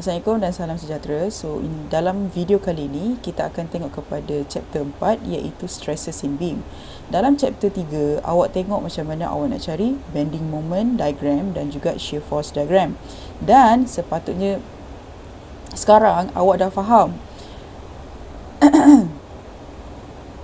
Assalamualaikum dan salam sejahtera. So in dalam video kali ini kita akan tengok kepada chapter 4 iaitu stresses in beam. Dalam chapter 3 awak tengok macam mana awak nak cari bending moment diagram dan juga shear force diagram. Dan sepatutnya sekarang awak dah faham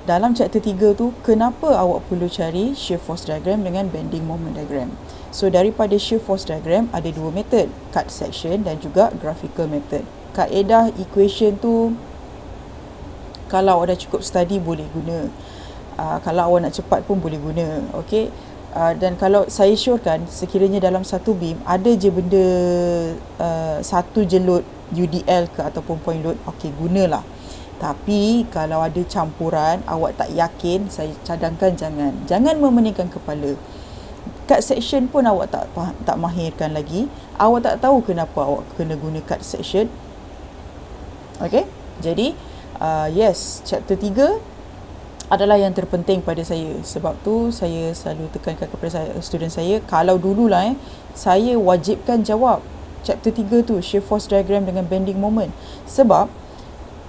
dalam chapter 3 tu kenapa awak perlu cari shear force diagram dengan bending moment diagram. So daripada shear force diagram ada dua method, cut section dan juga graphical method. Kaedah equation tu kalau awak dah cukup study boleh guna. Uh, kalau awak nak cepat pun boleh guna. Okay. Uh, ah, dan kalau saya syorkan sekiranya dalam satu beam ada je benda uh, satu je load UDL ke ataupun point load okey gunalah tapi kalau ada campuran awak tak yakin saya cadangkan jangan jangan memeningkan kepala cut section pun awak tak tak mahirkan lagi awak tak tahu kenapa awak kena guna cut section okey jadi uh, yes chapter 3 adalah yang terpenting pada saya sebab tu saya selalu tekankan kepada saya, student saya kalau dululah eh saya wajibkan jawab chapter 3 tu shear force diagram dengan bending moment sebab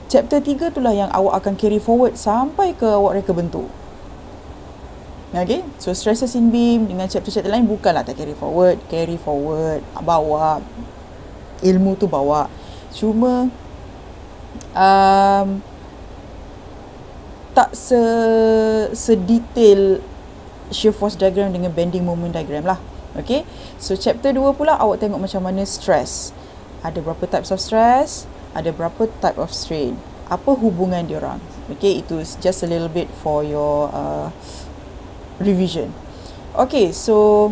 chapter 3 itulah yang awak akan carry forward sampai ke awak reka bentuk Okay, so stresses in beam dengan chapter-chapter lain bukanlah tak carry forward, carry forward, bawa ilmu tu bawa. Cuma um, tak se sedetail shear force diagram dengan bending moment diagram lah. Okay, so chapter 2 pula awak tengok macam mana stress. Ada berapa types of stress, ada berapa type of strain. Apa hubungan diorang? Okay, itu just a little bit for your... Uh, revision. Okay, so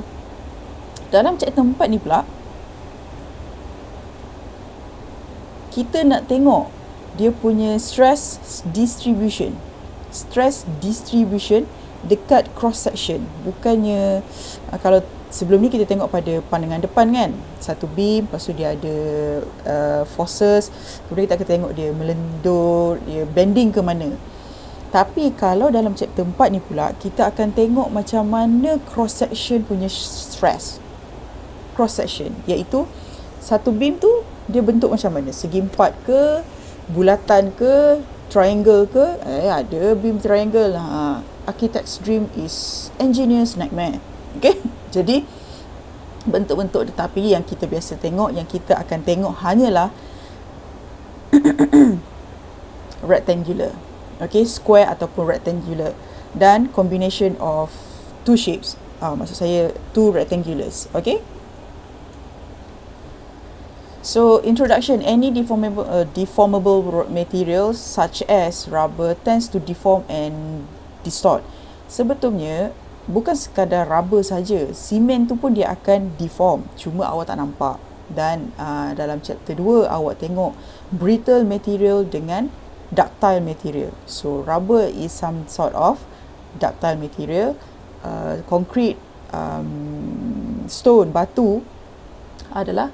dalam chapter tempat ni pula, kita nak tengok dia punya stress distribution. Stress distribution dekat cross section. Bukannya, ah, kalau sebelum ni kita tengok pada pandangan depan kan, satu beam, lepas tu dia ada uh, forces, kemudian kita akan tengok dia melendur, dia bending ke mana. Tapi kalau dalam chapter 4 ni pula kita akan tengok macam mana cross section punya stress. Cross section iaitu satu beam tu dia bentuk macam mana? Segi empat ke, bulatan ke, triangle ke? Eh ada beam triangle lah. Ha. Architect's dream is engineer's nightmare. Okay? Jadi bentuk-bentuk tetapi yang kita biasa tengok yang kita akan tengok hanyalah rectangular okay square ataupun rectangular dan combination of two shapes uh, maksud saya two rectangulars okay so introduction any deformable uh, deformable materials such as rubber tends to deform and distort sebetulnya bukan sekadar rubber saja simen tu pun dia akan deform cuma awak tak nampak dan uh, dalam chapter 2 awak tengok brittle material dengan ductile material. So rubber is some sort of ductile material. Uh, concrete, um, stone, batu adalah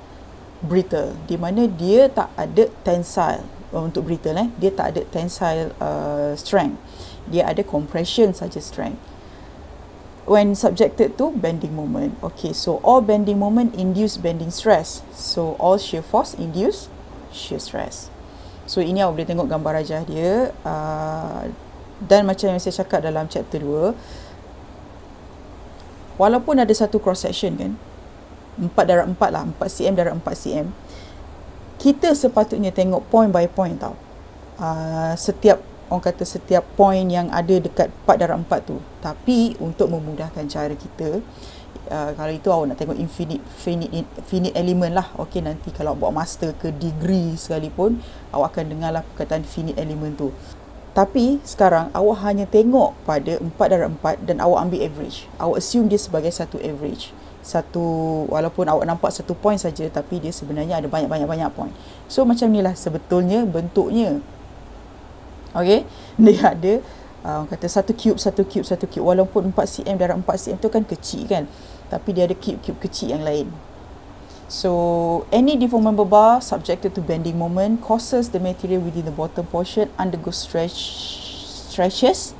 brittle. Di mana dia tak ada tensile oh, untuk brittle eh dia tak ada tensile uh, strength dia ada compression saja strength when subjected to bending moment okay so all bending moment induce bending stress so all shear force induce shear stress So ini awak boleh tengok gambar rajah dia uh, Dan macam yang saya cakap dalam chapter 2 Walaupun ada satu cross section kan 4 darab 4 lah 4 cm darab 4 cm Kita sepatutnya tengok point by point tau uh, Setiap orang kata setiap point yang ada dekat 4 darab 4 tu Tapi untuk memudahkan cara kita uh, kalau itu awak nak tengok infinite finite, infinite element lah okey nanti kalau buat master ke degree sekalipun awak akan dengarlah perkataan finite element tu tapi sekarang awak hanya tengok pada 4 darab 4 dan awak ambil average awak assume dia sebagai satu average satu walaupun awak nampak satu point saja tapi dia sebenarnya ada banyak-banyak banyak point so macam inilah sebetulnya bentuknya okey dia ada Uh, kata satu cube, satu cube, satu cube Walaupun 4cm darab 4cm tu kan kecil kan tapi dia ada cube-cube kecil yang lain. So, any deformable member bar subjected to bending moment causes the material within the bottom portion undergo stretch stretches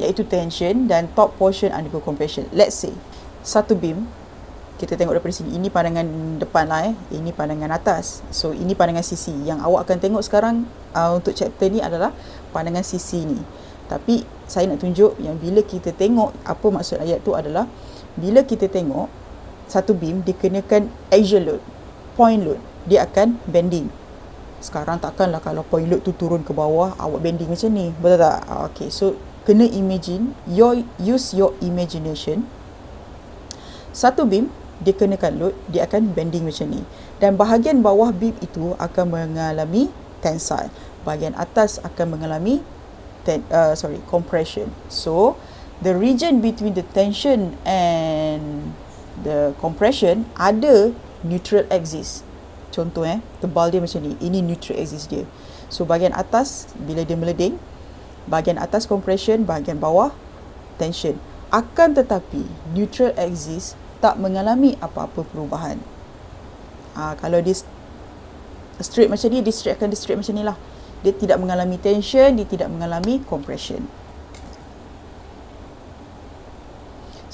iaitu tension dan top portion undergo compression. Let's say, satu beam kita tengok daripada sini. Ini pandangan depan lah eh. Ini pandangan atas. So, ini pandangan sisi. Yang awak akan tengok sekarang uh, untuk chapter ni adalah pandangan sisi ni. Tapi, saya nak tunjuk yang bila kita tengok apa maksud ayat tu adalah bila kita tengok satu beam dikenakan axial load point load dia akan bending sekarang takkanlah kalau point load tu turun ke bawah awak bending macam ni betul tak ah, Okay, so kena imagine your use your imagination satu beam dikenakan load dia akan bending macam ni dan bahagian bawah beam itu akan mengalami tensile bahagian atas akan mengalami ten, uh, sorry compression so the region between the tension and the compression ada neutral axis. Contoh eh, tebal dia macam ni. Ini neutral axis dia. So bahagian atas bila dia meleding, bahagian atas compression, bahagian bawah tension. Akan tetapi neutral axis tak mengalami apa-apa perubahan. ha, kalau dia straight macam ni, dia straight akan dia straight macam ni lah. Dia tidak mengalami tension, dia tidak mengalami compression.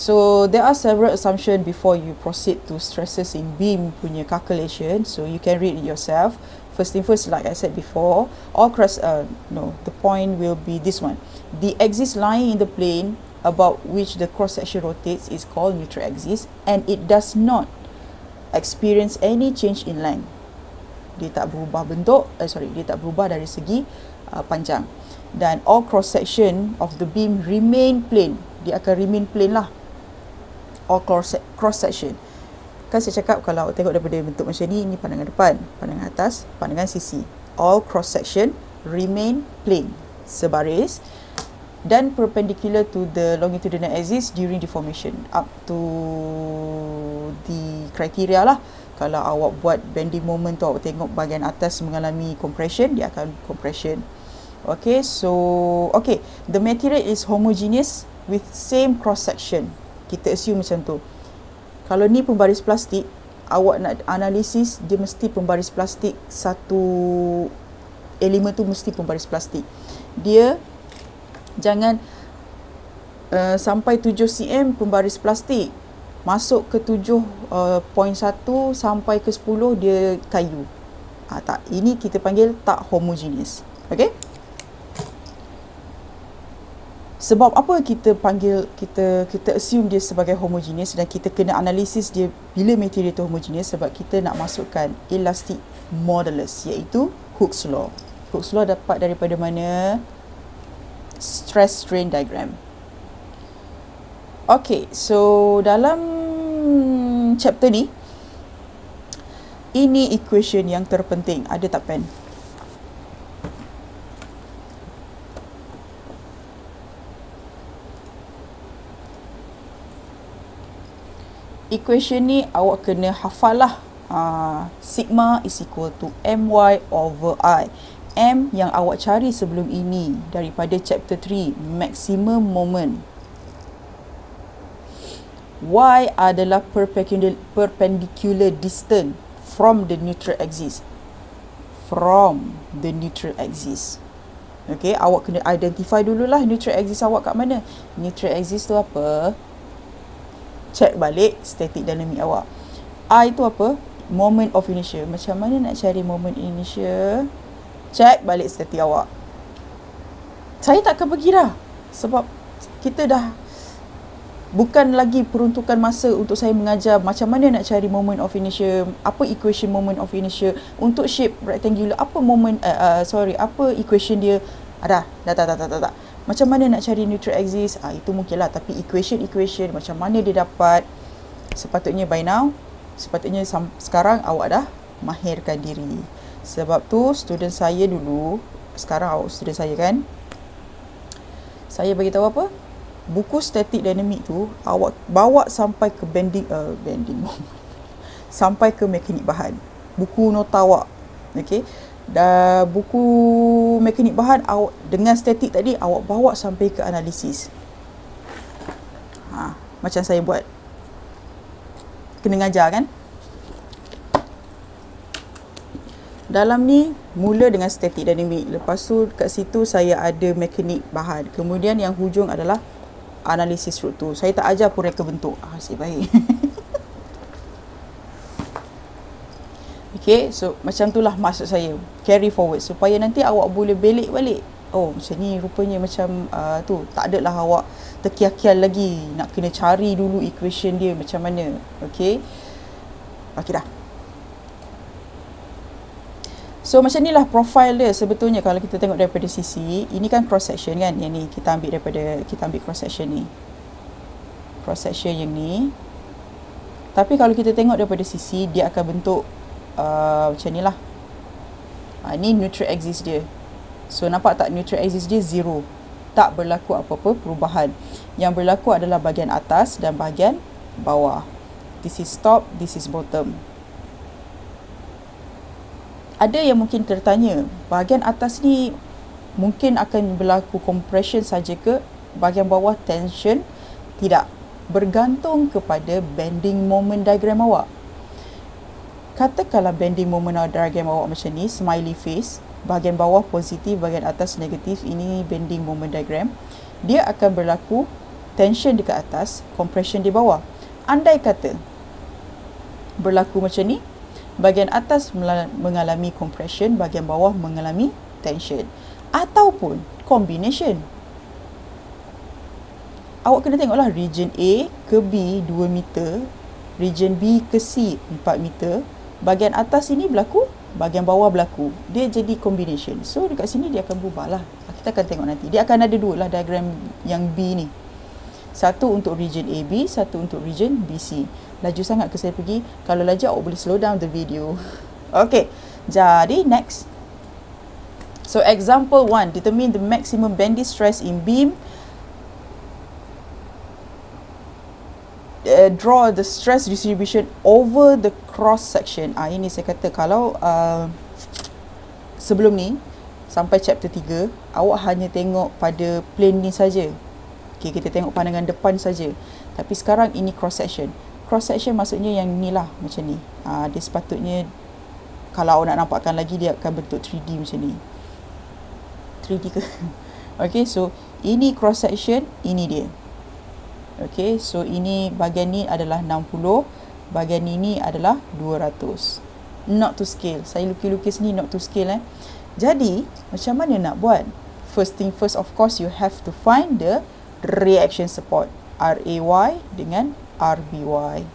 So there are several assumptions before you proceed to stresses in beam punya calculation. So you can read it yourself. First thing first, like I said before, all cross uh, no the point will be this one. The axis lying in the plane about which the cross section rotates is called neutral axis, and it does not experience any change in length. Dia tak berubah bentuk. Uh, sorry, dia tak berubah dari segi uh, panjang. Dan all cross section of the beam remain plane. Dia akan remain plane lah or cross section. Kan saya cakap kalau tengok daripada bentuk macam ni, ini pandangan depan, pandangan atas, pandangan sisi. All cross section remain plain sebaris dan perpendicular to the longitudinal axis during deformation up to the criteria lah. Kalau awak buat bending moment tu, awak tengok bahagian atas mengalami compression, dia akan compression. Okay, so, okay. The material is homogeneous with same cross-section kita assume macam tu kalau ni pembaris plastik awak nak analisis dia mesti pembaris plastik satu elemen tu mesti pembaris plastik dia jangan uh, sampai 7 cm pembaris plastik masuk ke 7.1 uh, eh, sampai ke 10 dia kayu ha, tak ini kita panggil tak homogenis, okey sebab apa kita panggil kita kita assume dia sebagai homogeneous dan kita kena analisis dia bila material tu homogeneous sebab kita nak masukkan elastic modulus iaitu Hooke's law. Hooke's law dapat daripada mana? Stress strain diagram. Okay, so dalam chapter ni ini equation yang terpenting. Ada tak pen? equation ni awak kena hafal lah. Uh, ah, sigma is equal to my over i. M yang awak cari sebelum ini daripada chapter 3, maximum moment. Y adalah perpendicular, perpendicular distance from the neutral axis. From the neutral axis. Okay, awak kena identify dululah neutral axis awak kat mana. Neutral axis tu apa? check balik static dynamic awak. A itu apa? Moment of inertia. Macam mana nak cari moment inertia? Check balik static awak. Saya tak akan pergi dah. Sebab kita dah bukan lagi peruntukan masa untuk saya mengajar macam mana nak cari moment of inertia, apa equation moment of inertia untuk shape rectangular, apa moment, uh, uh, sorry, apa equation dia. Ada, ah, dah, dah, dah, dah, dah, dah. dah macam mana nak cari neutral axis ah itu mungkinlah tapi equation equation macam mana dia dapat sepatutnya by now sepatutnya sekarang awak dah mahirkan diri sebab tu student saya dulu sekarang awak student saya kan saya bagi tahu apa buku static dynamic tu awak bawa sampai ke bending uh, bending sampai ke mekanik bahan buku nota awak okey dah buku mekanik bahan awak dengan statik tadi awak bawa sampai ke analisis. Ha, macam saya buat. Kena ajar kan? Dalam ni mula dengan statik dinamik. Lepas tu kat situ saya ada mekanik bahan. Kemudian yang hujung adalah analisis struktur. Saya tak ajar pun reka bentuk. Ah, ha, baik. Okay, so macam itulah maksud saya. Carry forward supaya nanti awak boleh belik balik. Oh, macam ni rupanya macam uh, tu. Tak ada lah awak terkial-kial lagi. Nak kena cari dulu equation dia macam mana. Okay. Okay dah. So macam ni lah profile dia sebetulnya kalau kita tengok daripada sisi ini kan cross section kan yang ni kita ambil daripada kita ambil cross section ni cross section yang ni tapi kalau kita tengok daripada sisi dia akan bentuk uh, macam ni lah. Uh, ah, ni neutral axis dia. So nampak tak neutral axis dia zero. Tak berlaku apa-apa perubahan. Yang berlaku adalah bahagian atas dan bahagian bawah. This is top, this is bottom. Ada yang mungkin tertanya, bahagian atas ni mungkin akan berlaku compression saja ke? Bahagian bawah tension? Tidak. Bergantung kepada bending moment diagram awak katakanlah bending moment of diagram awak macam ni, smiley face, bahagian bawah positif, bahagian atas negatif, ini bending moment diagram, dia akan berlaku tension dekat atas, compression di bawah. Andai kata berlaku macam ni, bahagian atas mengalami compression, bahagian bawah mengalami tension. Ataupun combination. Awak kena tengoklah region A ke B 2 meter, region B ke C 4 meter, bahagian atas ini berlaku, bahagian bawah berlaku. Dia jadi combination. So dekat sini dia akan berubah lah. Kita akan tengok nanti. Dia akan ada dua lah diagram yang B ni. Satu untuk region AB, satu untuk region BC. Laju sangat ke saya pergi. Kalau laju, awak boleh slow down the video. Okay. Jadi, next. So, example 1. Determine the maximum bending stress in beam. uh, draw the stress distribution over the cross section. Ah uh, ini saya kata kalau uh, sebelum ni sampai chapter 3 awak hanya tengok pada plane ni saja. Okey kita tengok pandangan depan saja. Tapi sekarang ini cross section. Cross section maksudnya yang ni lah macam ni. Ah uh, dia sepatutnya kalau awak nak nampakkan lagi dia akan bentuk 3D macam ni. 3D ke? Okey so ini cross section, ini dia. Okey, so ini bahagian ni adalah 60, bahagian ini adalah 200. Not to scale. Saya lukis-lukis ni not to scale eh. Jadi, macam mana nak buat? First thing first of course you have to find the reaction support. RAY dengan RBY.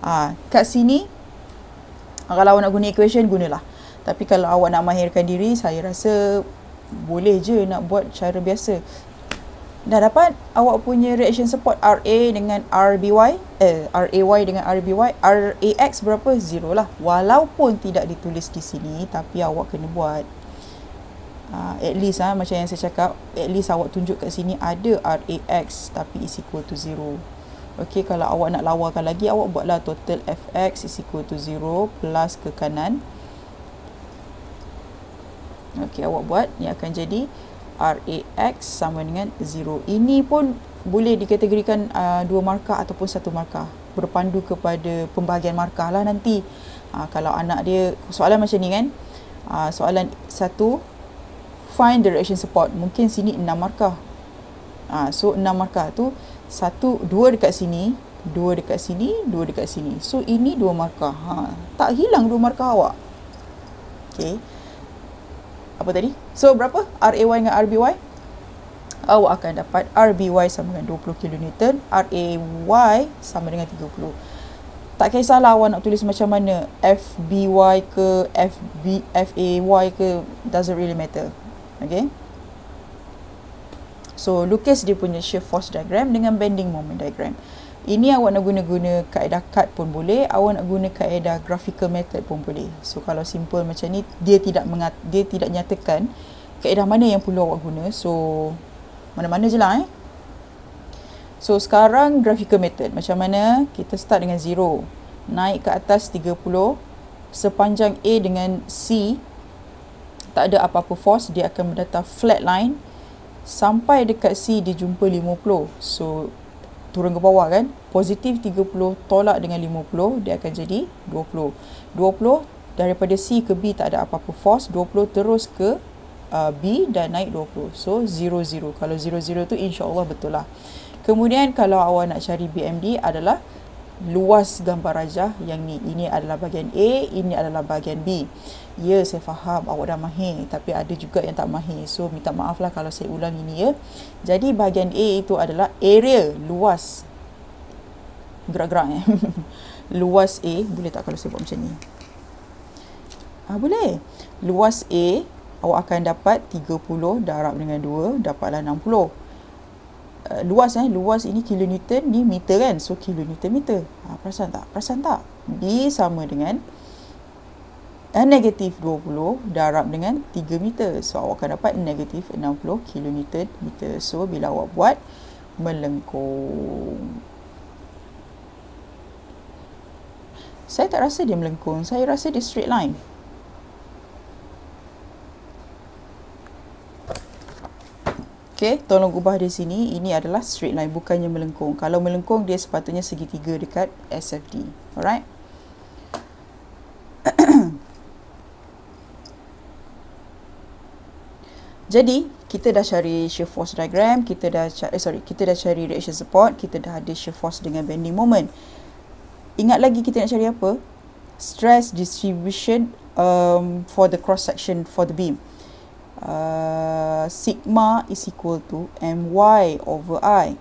Ah, kat sini kalau awak nak guna equation gunalah. Tapi kalau awak nak mahirkan diri, saya rasa boleh je nak buat cara biasa dah dapat awak punya reaction support RA dengan RBY eh RAY dengan RBY RAX berapa zero lah walaupun tidak ditulis di sini tapi awak kena buat uh, at least lah, macam yang saya cakap at least awak tunjuk kat sini ada RAX tapi is equal to zero Okay, kalau awak nak lawakan lagi, awak buatlah total fx is equal to 0 plus ke kanan. Okay, awak buat. Ni akan jadi RAX sama dengan 0. Ini pun boleh dikategorikan uh, dua markah ataupun satu markah. Berpandu kepada pembahagian markah lah nanti. Uh, kalau anak dia, soalan macam ni kan. Uh, soalan satu, find the direction support. Mungkin sini enam markah. Uh, so, enam markah tu, satu, dua dekat sini, dua dekat sini, dua dekat sini. So, ini dua markah. Ha, tak hilang dua markah awak. Okay apa tadi? So berapa RAY dengan RBY? Awak akan dapat RBY sama dengan 20 kN, RAY sama dengan 30. Tak kisahlah awak nak tulis macam mana, FBY ke FB FAY ke doesn't really matter. Okay? So lukis dia punya shear force diagram dengan bending moment diagram. Ini awak nak guna-guna kaedah cut pun boleh, awak nak guna kaedah graphical method pun boleh. So kalau simple macam ni, dia tidak mengat, dia tidak nyatakan kaedah mana yang perlu awak guna. So mana-mana je lah eh. So sekarang graphical method macam mana? Kita start dengan zero Naik ke atas 30 sepanjang A dengan C tak ada apa-apa force dia akan mendata flat line sampai dekat C dia jumpa 50. So turun ke bawah kan positif 30 tolak dengan 50 dia akan jadi 20 20 daripada C ke B tak ada apa-apa force 20 terus ke uh, B dan naik 20 so 00 kalau 00 tu insyaAllah betul lah kemudian kalau awak nak cari BMD adalah luas gambar rajah yang ni ini adalah bahagian A ini adalah bahagian B ya saya faham awak dah mahir tapi ada juga yang tak mahir so minta maaf lah kalau saya ulang ini ya jadi bahagian A itu adalah area luas gerak-gerak eh luas A boleh tak kalau saya buat macam ni ah, boleh luas A awak akan dapat 30 darab dengan 2 dapatlah Eh, luas eh luas ini kilonewton ni meter kan so kilonewton meter ha, perasan tak perasan tak d sama dengan n eh, negatif 20 darab dengan 3 meter so awak akan dapat negatif 60 kilonewton meter so bila awak buat melengkung saya tak rasa dia melengkung saya rasa dia straight line Okey, tolong ubah di sini. Ini adalah straight line bukannya melengkung. Kalau melengkung dia sepatutnya segitiga dekat SFD. Alright? Jadi, kita dah cari shear force diagram, kita dah cari eh, sorry, kita dah cari reaction support, kita dah ada shear force dengan bending moment. Ingat lagi kita nak cari apa? Stress distribution um, for the cross section for the beam. Uh, sigma is equal to my over i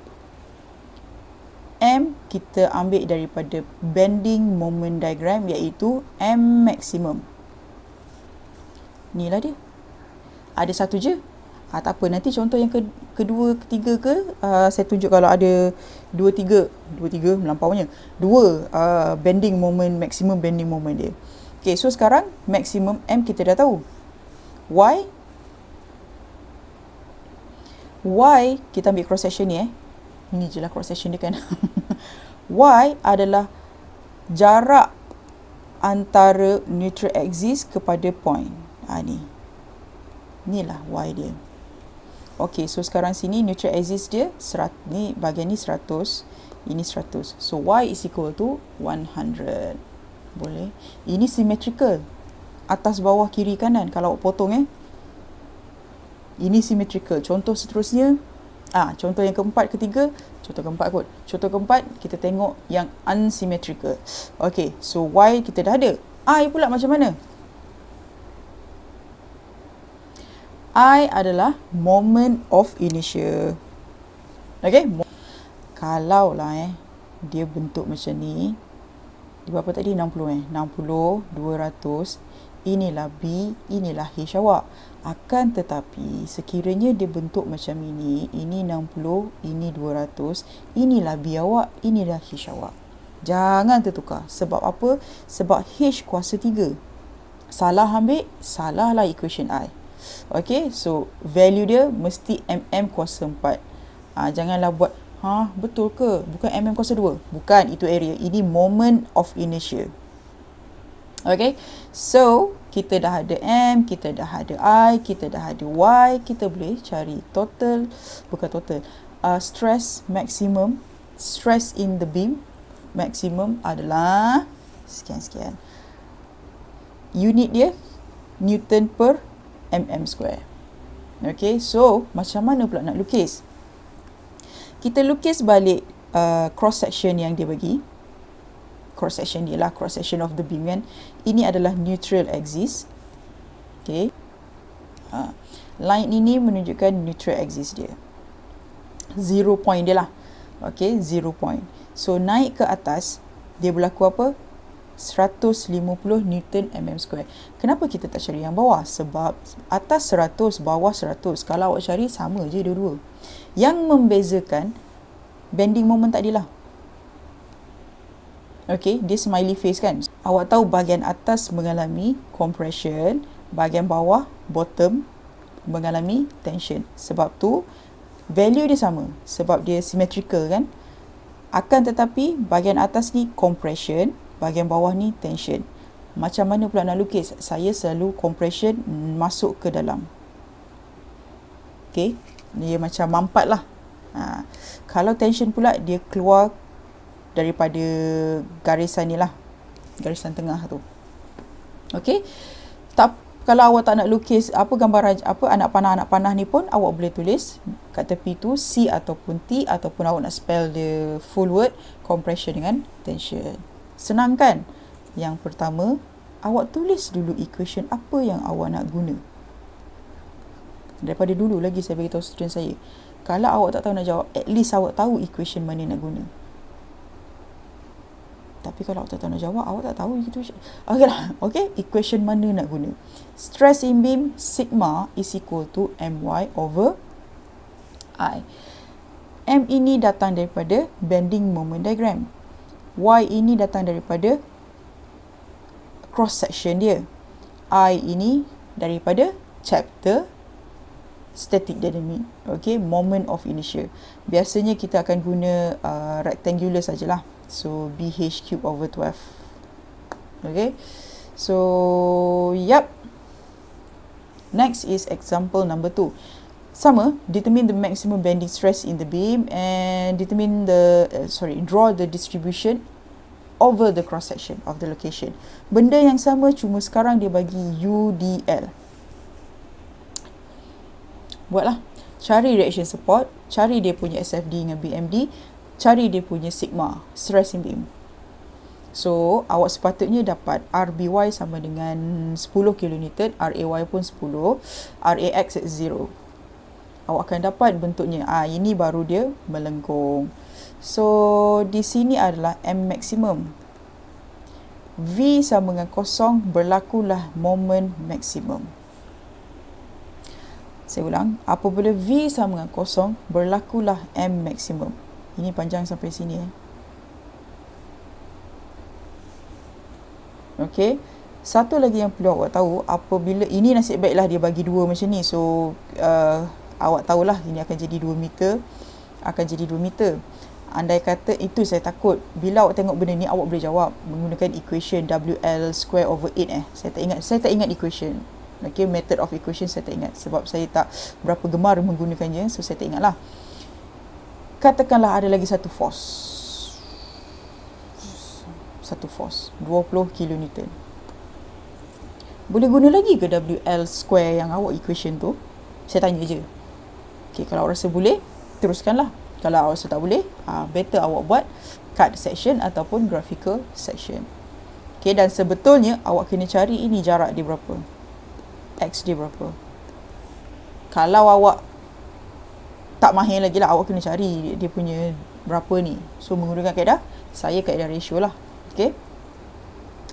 m kita ambil daripada bending moment diagram iaitu m maximum inilah dia ada satu je ha, tak apa nanti contoh yang kedua ketiga ke uh, saya tunjuk kalau ada dua tiga dua tiga melampaunya dua uh, bending moment maximum bending moment dia Okay, so sekarang maximum M kita dah tahu. Y Y kita ambil cross section ni eh. Ni je lah cross section dia kan. y adalah jarak antara neutral axis kepada point. Ha ni. Ni lah Y dia. Okay, so sekarang sini neutral axis dia serat, ni bahagian ni 100 ini 100 so y is equal to 100 boleh ini symmetrical atas bawah kiri kanan kalau potong eh ini simetrikal. contoh seterusnya ah ha, contoh yang keempat ketiga contoh keempat kot contoh keempat kita tengok yang unsymmetrical okey so y kita dah ada i pula macam mana i adalah moment of inertia okey kalau lah eh dia bentuk macam ni di berapa tadi 60 eh 60 200 inilah b inilah h awak akan tetapi sekiranya dia bentuk macam ini ini 60 ini 200 inilah biawak inilah hish awak jangan tertukar sebab apa sebab H kuasa 3 salah ambil salahlah equation i Okay, so value dia mesti mm kuasa 4 ah ha, janganlah buat ha betul ke bukan mm kuasa 2 bukan itu area ini moment of inertia Okay, so kita dah ada M, kita dah ada I, kita dah ada Y, kita boleh cari total, bukan total, uh, stress maximum, stress in the beam maximum adalah sekian-sekian. Unit dia, Newton per mm square. Okay, so macam mana pula nak lukis? Kita lukis balik uh, cross section yang dia bagi cross section ni lah cross section of the beam kan ini adalah neutral axis okay uh, line ini menunjukkan neutral axis dia zero point dia lah okay zero point so naik ke atas dia berlaku apa 150 Newton mm square. Kenapa kita tak cari yang bawah? Sebab atas 100, bawah 100. Kalau awak cari sama je dua-dua. Yang membezakan bending moment tadi lah. Okay, dia smiley face kan. Awak tahu bahagian atas mengalami compression, bahagian bawah, bottom mengalami tension. Sebab tu, value dia sama. Sebab dia symmetrical kan. Akan tetapi, bahagian atas ni compression, bahagian bawah ni tension. Macam mana pula nak lukis? Saya selalu compression masuk ke dalam. Okay, dia macam mampat lah. Ha. Kalau tension pula, dia keluar daripada garisan ni lah garisan tengah tu Okey. tak kalau awak tak nak lukis apa gambar apa anak panah anak panah ni pun awak boleh tulis kat tepi tu C ataupun T ataupun awak nak spell the full word compression dengan tension senang kan yang pertama awak tulis dulu equation apa yang awak nak guna daripada dulu lagi saya beritahu student saya kalau awak tak tahu nak jawab at least awak tahu equation mana nak guna tapi kalau awak tak tahu nak jawab, awak tak tahu itu. Ah, okey lah. Okey, equation mana nak guna? Stress in beam sigma is equal to my over i. M ini datang daripada bending moment diagram. Y ini datang daripada cross section dia. I ini daripada chapter static dynamic. Okey, moment of inertia. Biasanya kita akan guna uh, rectangular sajalah so bh cube over 12 okay so yep next is example number two sama determine the maximum bending stress in the beam and determine the uh, sorry draw the distribution over the cross section of the location benda yang sama cuma sekarang dia bagi udl buatlah cari reaction support cari dia punya sfd dengan bmd cari dia punya sigma stress in beam. So, awak sepatutnya dapat RBY sama dengan 10 kN, RAY pun 10, RAX at 0. Awak akan dapat bentuknya. Ah, ini baru dia melengkung. So, di sini adalah M maximum. V sama dengan kosong, berlakulah moment maximum. Saya ulang, apabila V sama dengan kosong, berlakulah M maximum. Ini panjang sampai sini eh. Okay. Satu lagi yang perlu awak tahu apabila ini nasib baiklah dia bagi dua macam ni. So uh, awak tahulah ini akan jadi dua meter. Akan jadi dua meter. Andai kata itu saya takut. Bila awak tengok benda ni awak boleh jawab menggunakan equation WL square over 8 eh. Saya tak ingat. Saya tak ingat equation. Okay method of equation saya tak ingat. Sebab saya tak berapa gemar menggunakannya. So saya tak ingat lah katakanlah ada lagi satu force satu force 20 kN boleh guna lagi ke WL square yang awak equation tu saya tanya je okay, kalau awak rasa boleh teruskanlah kalau awak rasa tak boleh uh, better awak buat cut section ataupun graphical section okay, dan sebetulnya awak kena cari ini jarak dia berapa x dia berapa kalau awak tak mahir lagi lah awak kena cari dia punya berapa ni so menggunakan kaedah saya kaedah ratio lah okay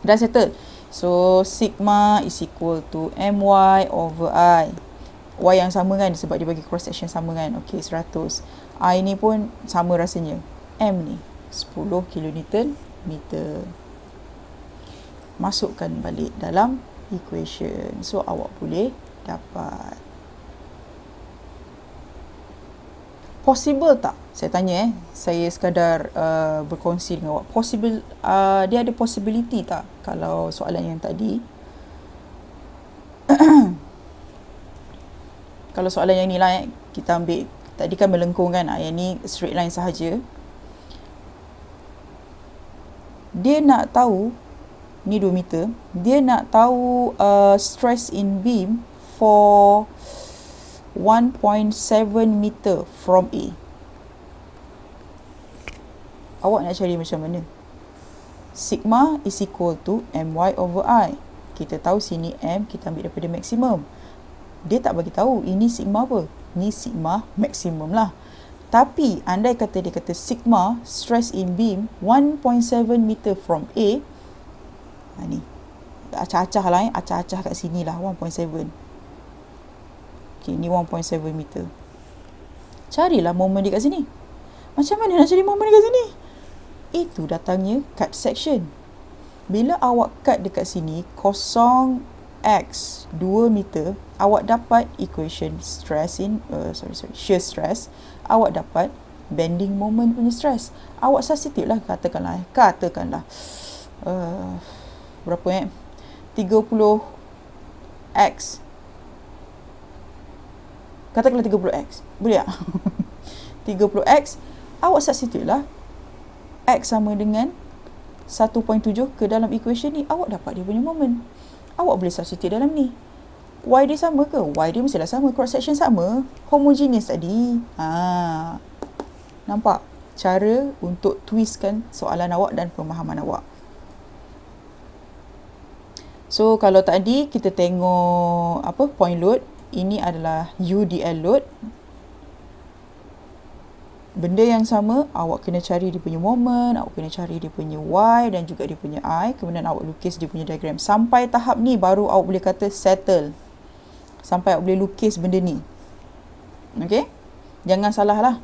dah settle so sigma is equal to my over i y yang sama kan sebab dia bagi cross section sama kan okay 100 i ni pun sama rasanya m ni 10 kN meter masukkan balik dalam equation so awak boleh dapat possible tak? Saya tanya eh. Saya sekadar uh, berkongsi dengan awak. Possible, uh, dia ada possibility tak? Kalau soalan yang tadi. kalau soalan yang ni lah eh. Kita ambil. Tadi kan melengkung kan. Ah, yang ni straight line sahaja. Dia nak tahu. Ni 2 meter. Dia nak tahu uh, stress in beam for... 1.7 meter from A. Awak nak cari macam mana? Sigma is equal to MY over I. Kita tahu sini M kita ambil daripada maksimum. Dia tak bagi tahu ini sigma apa. Ini sigma maksimum lah. Tapi andai kata dia kata sigma stress in beam 1.7 meter from A. Ha, ni. Acah-acah lah eh. Acah-acah kat sini lah 1.7 Okay, ni 1.7 meter. Carilah momen dekat sini. Macam mana nak cari momen dekat sini? Itu datangnya cut section. Bila awak cut dekat sini, kosong X 2 meter, awak dapat equation stress in, uh, sorry, sorry, shear stress. Awak dapat bending moment punya stress. Awak sensitif lah, katakanlah. Eh. Katakanlah. Uh, berapa eh? 30 X katakanlah 30x boleh tak 30x awak substitute lah x sama dengan 1.7 ke dalam equation ni awak dapat dia punya moment awak boleh substitute dalam ni y dia sama ke y dia mestilah sama cross section sama homogeneous tadi ha nampak cara untuk twistkan soalan awak dan pemahaman awak So kalau tadi kita tengok apa point load ini adalah di load benda yang sama awak kena cari dia punya moment awak kena cari dia punya Y dan juga dia punya I kemudian awak lukis dia punya diagram sampai tahap ni baru awak boleh kata settle sampai awak boleh lukis benda ni ok jangan salah lah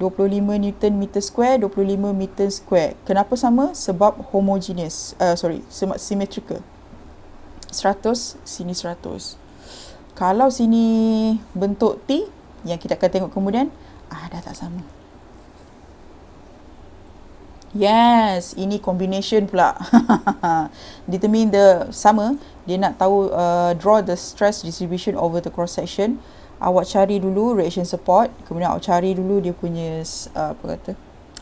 25 Newton meter square 25 meter square kenapa sama? sebab homogeneous uh, sorry symmetrical 100 sini 100 kalau sini bentuk T yang kita akan tengok kemudian ah dah tak sama yes ini combination pula determine the sama dia nak tahu uh, draw the stress distribution over the cross section awak cari dulu reaction support kemudian awak cari dulu dia punya uh, apa kata uh,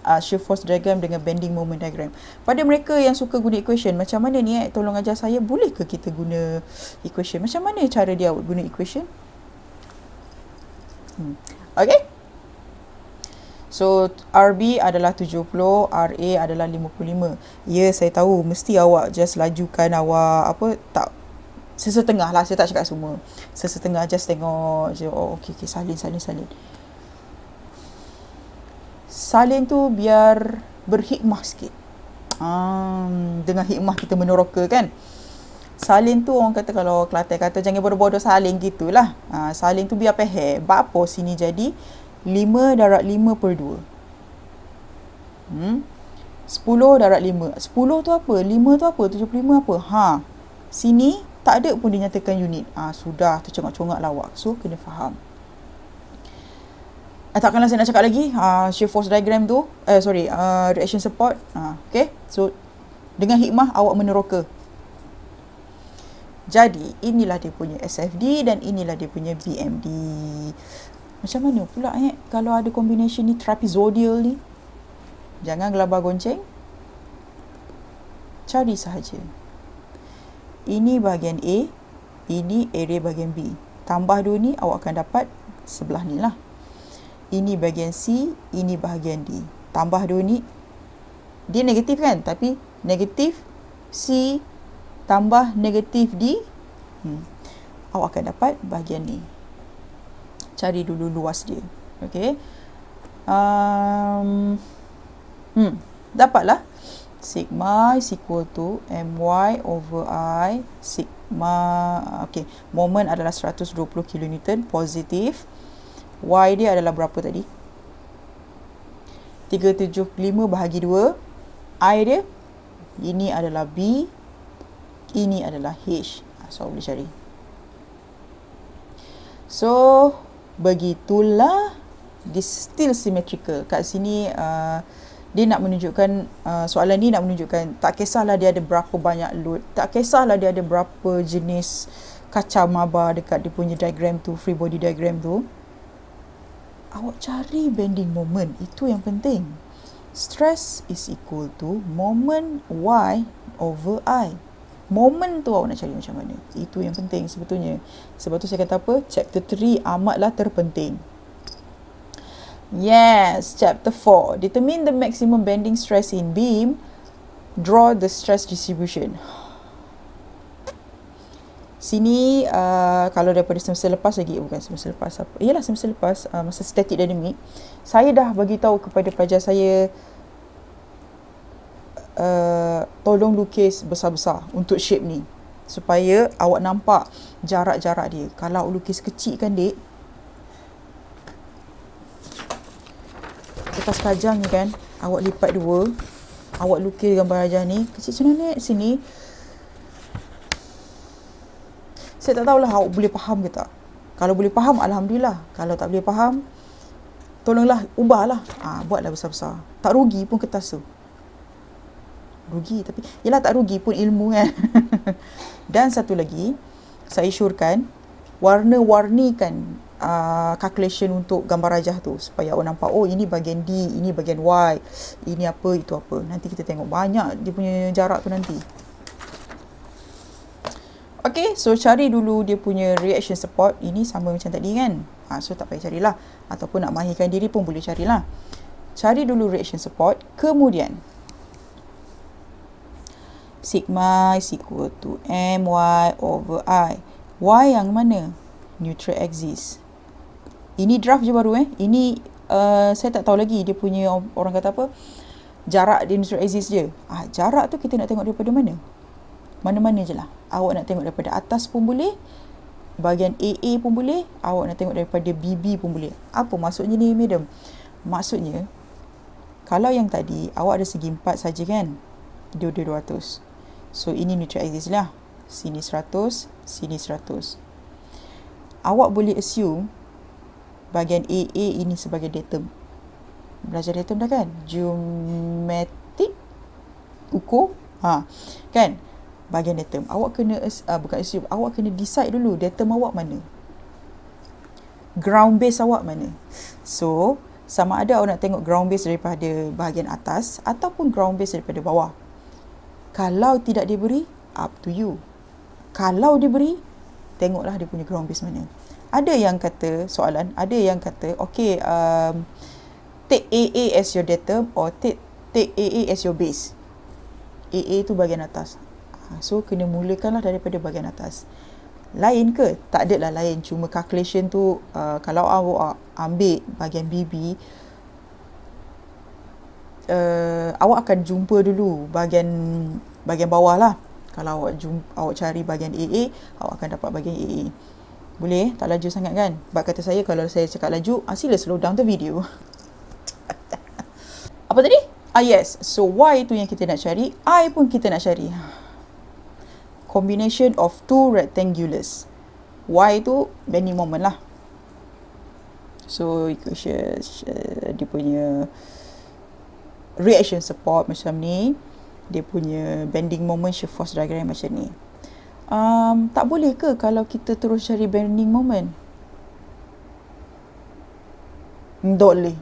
uh, shear force diagram dengan bending moment diagram. Pada mereka yang suka guna equation, macam mana ni eh? Tolong ajar saya, boleh ke kita guna equation? Macam mana cara dia guna equation? Hmm. Okay. So, RB adalah 70, RA adalah 55. Ya, saya tahu. Mesti awak just lajukan awak, apa, tak, sesetengah lah. Saya tak cakap semua. Sesetengah, just tengok je. Oh, okay, okay. Salin, salin, salin salin tu biar berhikmah sikit. Um, dengan hikmah kita meneroka kan. Salin tu orang kata kalau Kelantan kata jangan berbodo bodoh salin gitulah. Uh, salin tu biar pehe. apa sini jadi 5 darat 5 per 2. Hmm? 10 darat 5. 10 tu apa? 5 tu apa? 75 apa? Ha. Sini tak ada pun dinyatakan unit. ha, sudah tercongak-congak lawak. So kena faham. I eh, takkanlah saya nak cakap lagi uh, ah, shear force diagram tu uh, sorry uh, reaction support uh, okay so dengan hikmah awak meneroka jadi inilah dia punya SFD dan inilah dia punya BMD macam mana pula eh kalau ada combination ni trapezoidal ni jangan gelabah gonceng cari sahaja ini bahagian A ini area bahagian B tambah dua ni awak akan dapat sebelah ni lah ini bahagian C, ini bahagian D. Tambah 2 ni, dia negatif kan? Tapi negatif C tambah negatif D, hmm, awak akan dapat bahagian ni. Cari dulu luas dia. Okay. Um, hmm, dapatlah. Sigma is equal to MY over I sigma. Okay, moment adalah 120 kN Positif. Y dia adalah berapa tadi? 375 bahagi 2. I dia. Ini adalah B. Ini adalah H. Ah, so, boleh cari. So, begitulah. This still symmetrical. Kat sini, uh, dia nak menunjukkan, uh, soalan ni nak menunjukkan, tak kisahlah dia ada berapa banyak load. Tak kisahlah dia ada berapa jenis kaca mabar dekat dia punya diagram tu, free body diagram tu awak cari bending moment itu yang penting stress is equal to moment y over i moment tu awak nak cari macam mana itu yang penting sebetulnya sebab tu saya kata apa chapter 3 amatlah terpenting yes chapter 4 determine the maximum bending stress in beam draw the stress distribution sini uh, kalau daripada semasa lepas lagi oh, bukan semasa lepas apa iyalah semasa lepas uh, masa static dynamic saya dah bagi tahu kepada pelajar saya uh, tolong lukis besar-besar untuk shape ni supaya awak nampak jarak-jarak dia kalau lukis kecil kan dek lepas kajang ni kan awak lipat dua awak lukis gambar rajah ni kecil macam sini saya tak tahulah awak boleh faham ke tak. Kalau boleh faham, Alhamdulillah. Kalau tak boleh faham, tolonglah, ubahlah. Ha, buatlah besar-besar. Tak rugi pun kertas tu. Rugi tapi, yelah tak rugi pun ilmu kan. Dan satu lagi, saya syurkan, warna-warnikan uh, calculation untuk gambar rajah tu supaya orang nampak oh ini bagian D ini bagian Y ini apa itu apa nanti kita tengok banyak dia punya jarak tu nanti Okay, so cari dulu dia punya reaction support. Ini sama macam tadi kan? Ha, so tak payah carilah. Ataupun nak mahirkan diri pun boleh carilah. Cari dulu reaction support. Kemudian, sigma is equal to my over i. Y yang mana? Neutral axis. Ini draft je baru eh. Ini uh, saya tak tahu lagi dia punya orang kata apa. Jarak dia neutral axis je. Ah, jarak tu kita nak tengok daripada mana? Mana-mana je lah. Awak nak tengok daripada atas pun boleh. Bahagian AA pun boleh. Awak nak tengok daripada BB pun boleh. Apa maksudnya ni, madam? Maksudnya, kalau yang tadi, awak ada segi empat saja kan? Dua, dua, dua, ratus. So, ini neutral axis lah. Sini seratus, sini seratus. Awak boleh assume bahagian AA ini sebagai datum. Belajar datum dah kan? Geometric ukur. Ha, kan? bahagian datum. Awak kena uh, bukan assume, awak kena decide dulu datum awak mana. Ground base awak mana. So, sama ada awak nak tengok ground base daripada bahagian atas ataupun ground base daripada bawah. Kalau tidak diberi, up to you. Kalau diberi, tengoklah dia punya ground base mana. Ada yang kata soalan, ada yang kata, okay, um, take AA as your datum or take, take AA as your base. AA tu bahagian atas. Ha, so kena mulakanlah daripada bahagian atas Lain ke? Tak ada lah lain Cuma calculation tu uh, Kalau awak ambil bahagian BB uh, Awak akan jumpa dulu bahagian bahagian bawah lah Kalau awak, jumpa, awak cari bahagian AA Awak akan dapat bahagian AA Boleh? Eh? Tak laju sangat kan? Sebab kata saya kalau saya cakap laju uh, Sila slow down the video Apa tadi? Ah yes, so Y tu yang kita nak cari I pun kita nak cari combination of two rectangulars. Y tu bending moment lah. So equation uh, dia punya reaction support macam ni. Dia punya bending moment shear force diagram macam ni. Um, tak boleh ke kalau kita terus cari bending moment? Tak boleh.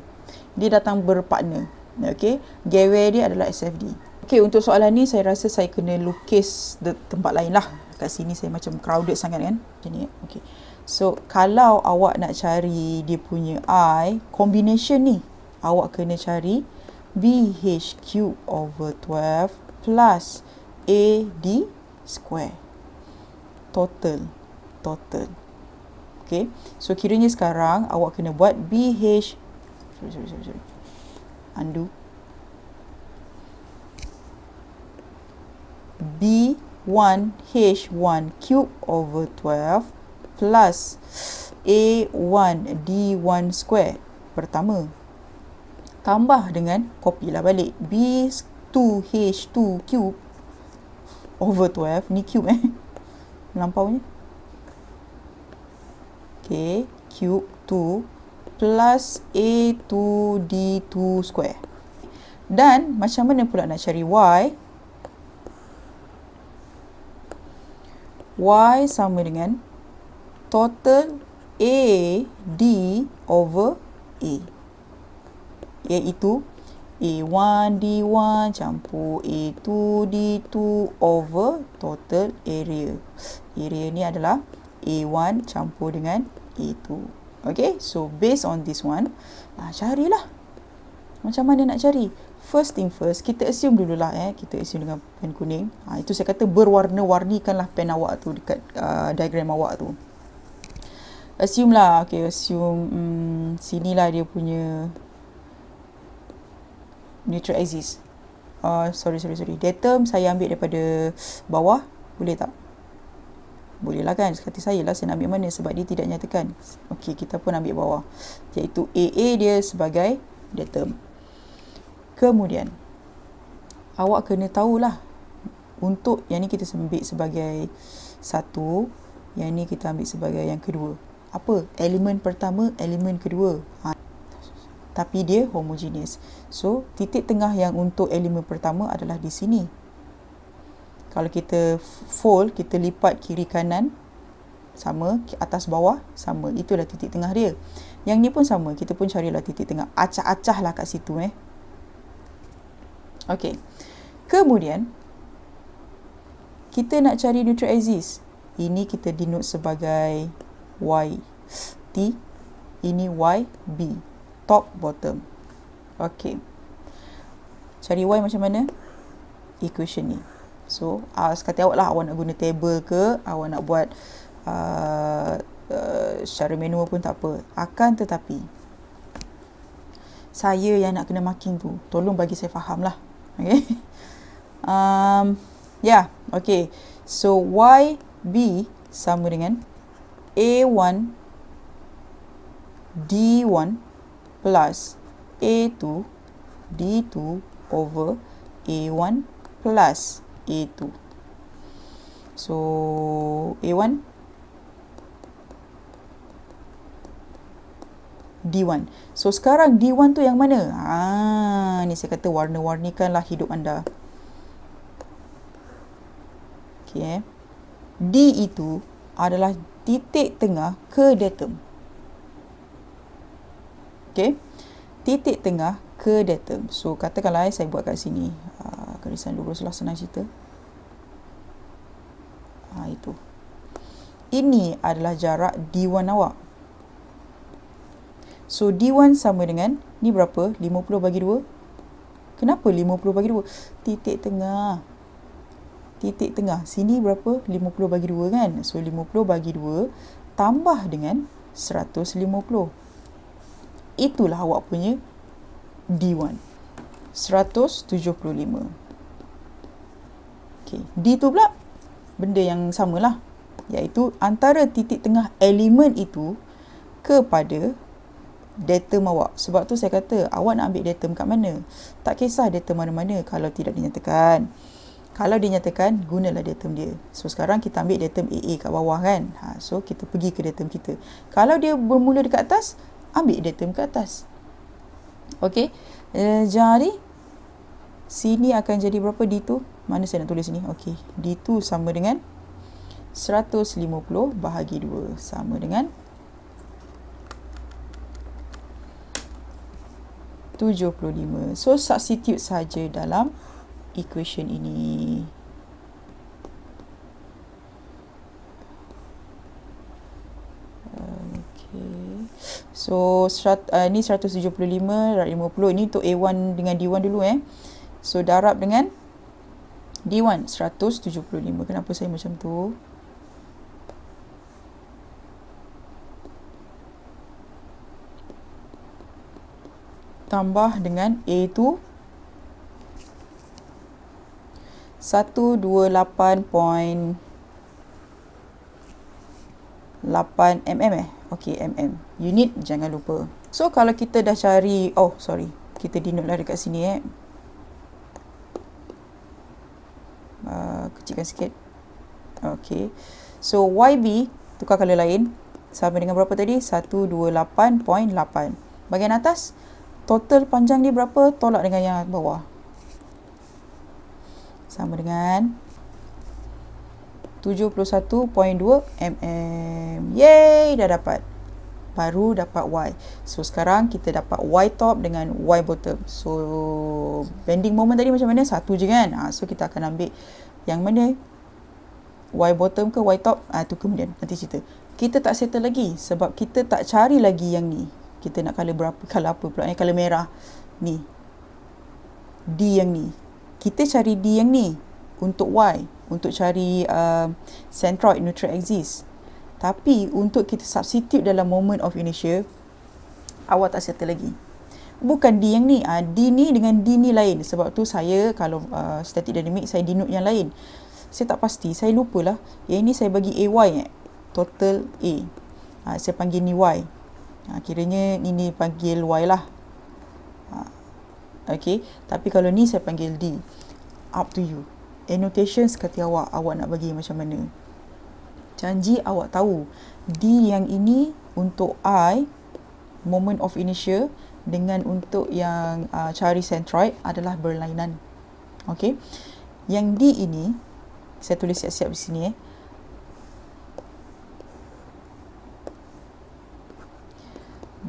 Dia datang berpartner. Okay. Gateway dia adalah SFD. Okay, untuk soalan ni saya rasa saya kena lukis the tempat lain lah. Kat sini saya macam crowded sangat kan. Macam ni. Okay. So, kalau awak nak cari dia punya I, combination ni. Awak kena cari bhq over 12 plus AD square. Total. Total. Okay. So, kiranya sekarang awak kena buat BH... Sorry, sorry, sorry. sorry. Undo. b 1 h 1 cube over 12 plus a 1 d 1 square pertama tambah dengan copy lah balik b 2 h 2 cube over 12 ni cube eh melampaunya okay cube 2 plus a 2 d 2 square dan macam mana pula nak cari y Y sama dengan total A D over A. Iaitu A1 D1 campur A2 D2 over total area. Area ni adalah A1 campur dengan A2. Okay, so based on this one, nah, carilah. Macam mana nak cari? first thing first, kita assume dululah eh, kita assume dengan pen kuning. Ha, itu saya kata berwarna-warnikanlah pen awak tu dekat uh, diagram awak tu. Assume lah, okay, assume hmm, lah dia punya neutral axis. Uh, sorry, sorry, sorry. Datum saya ambil daripada bawah. Boleh tak? Boleh lah kan. Kata saya lah saya nak ambil mana sebab dia tidak nyatakan. Okey, kita pun ambil bawah. Iaitu AA dia sebagai datum. Kemudian, awak kena tahulah untuk yang ni kita ambil sebagai satu, yang ni kita ambil sebagai yang kedua. Apa? Elemen pertama, elemen kedua. Ha. Tapi dia homogenis. So, titik tengah yang untuk elemen pertama adalah di sini. Kalau kita fold, kita lipat kiri kanan, sama, atas bawah, sama. Itulah titik tengah dia. Yang ni pun sama, kita pun carilah titik tengah. Acah-acah lah kat situ eh. Okey, Kemudian, kita nak cari neutral axis. Ini kita denote sebagai Y. T. Ini Y. B. Top, bottom. Okey. Cari Y macam mana? Equation ni. So, uh, ah, sekatnya awak lah. Awak nak guna table ke? Awak nak buat uh, uh, secara manual pun tak apa. Akan tetapi, saya yang nak kena marking tu. Tolong bagi saya faham lah okay um, yeah okay so y b sama dengan a1 d1 plus a2 d2 over a1 plus a2 so a1 D1. So sekarang D1 tu yang mana? Ha ni saya kata warna-warnikanlah hidup anda. Okey. Eh. D itu adalah titik tengah ke datum. Okay, Titik tengah ke datum. So katakanlah eh, saya buat kat sini. Ha lurus lah senang cerita. Ha itu. Ini adalah jarak D1 awak. So D1 sama dengan ni berapa? 50 bagi 2. Kenapa 50 bagi 2? Titik tengah. Titik tengah. Sini berapa? 50 bagi 2 kan? So 50 bagi 2 tambah dengan 150. Itulah awak punya D1. 175. Okay. D2 pula benda yang samalah iaitu antara titik tengah elemen itu kepada datum awak. Sebab tu saya kata awak nak ambil datum kat mana. Tak kisah datum mana-mana kalau tidak dinyatakan. Kalau dinyatakan, gunalah datum dia. So sekarang kita ambil datum AA kat bawah kan. Ha, so kita pergi ke datum kita. Kalau dia bermula dekat atas, ambil datum ke atas. Okay. Uh, eh, jadi, sini akan jadi berapa D2? Mana saya nak tulis sini Okay. D2 sama dengan 150 bahagi 2 sama dengan 75. So substitute saja dalam equation ini. So serat, uh, ni 175 darab 50 ni untuk A1 dengan D1 dulu eh. So darab dengan D1 175. Kenapa saya macam tu? tambah dengan A tu 128.8 mm eh. Okey, mm. Unit jangan lupa. So kalau kita dah cari, oh sorry. Kita denote lah dekat sini eh. Uh, kecilkan sikit. Okey. So YB tukar color lain sama dengan berapa tadi? 128.8. Bagian atas total panjang dia berapa tolak dengan yang bawah sama dengan 71.2 mm yay dah dapat baru dapat Y so sekarang kita dapat Y top dengan Y bottom so bending moment tadi macam mana satu je kan ha, so kita akan ambil yang mana Y bottom ke Y top ha, tu kemudian nanti cerita kita tak settle lagi sebab kita tak cari lagi yang ni kita nak color berapa color apa pula ni eh, color merah ni D yang ni kita cari D yang ni untuk Y untuk cari uh, centroid neutral axis tapi untuk kita substitute dalam moment of inertia awak tak settle lagi bukan D yang ni uh, D ni dengan D ni lain sebab tu saya kalau uh, static dynamic saya denote yang lain saya tak pasti saya lupalah yang ini saya bagi AY eh. total A uh, saya panggil ni Y ha, kiranya ni ni panggil Y lah ha, Okay, tapi kalau ni saya panggil D up to you annotations kata awak awak nak bagi macam mana janji awak tahu D yang ini untuk I moment of initial dengan untuk yang uh, cari centroid adalah berlainan Okay. yang D ini saya tulis siap-siap di sini eh.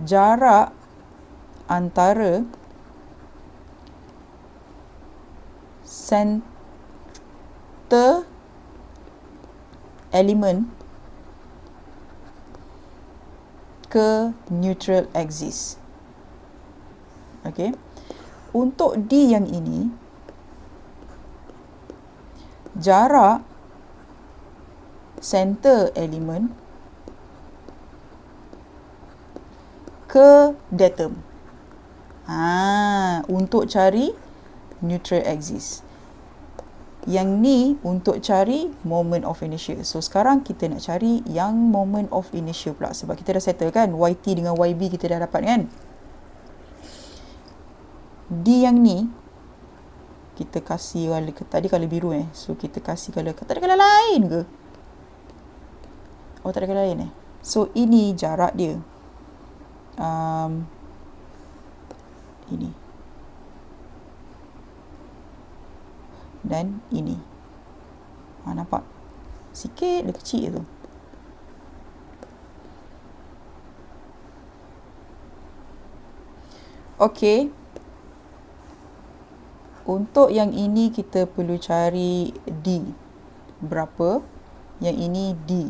jarak antara center element ke neutral axis. Okey. Untuk D yang ini jarak center element ke datum. Ha, untuk cari neutral axis. Yang ni untuk cari moment of inertia. So sekarang kita nak cari yang moment of inertia pula. Sebab kita dah settle kan YT dengan YB kita dah dapat kan. D yang ni kita kasih warna ke tadi kalau biru eh. So kita kasih kalau tak ada kalau lain ke? Oh tak ada kalau lain eh. So ini jarak dia um, ini dan ini ha, nampak sikit dia kecil tu ok untuk yang ini kita perlu cari D berapa yang ini D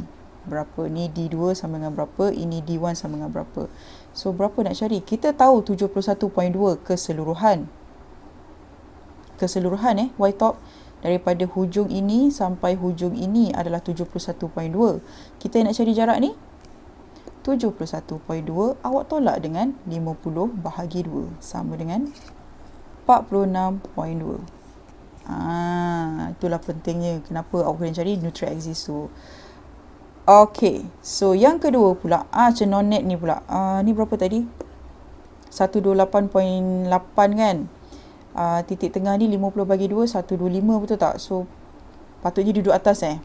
berapa ni D2 sama dengan berapa ini D1 sama dengan berapa So berapa nak cari? Kita tahu 71.2 keseluruhan. Keseluruhan eh y top daripada hujung ini sampai hujung ini adalah 71.2. Kita nak cari jarak ni 71.2 awak tolak dengan 50 bahagi 2 sama dengan 46.2. Ah itulah pentingnya kenapa awak kena cari nutrient axis tu. So. Okay. So, yang kedua pula. Ah, macam non ni pula. Ah, ni berapa tadi? 128.8 kan? Ah, titik tengah ni 50 bagi 2, 125 betul tak? So, patutnya duduk atas eh.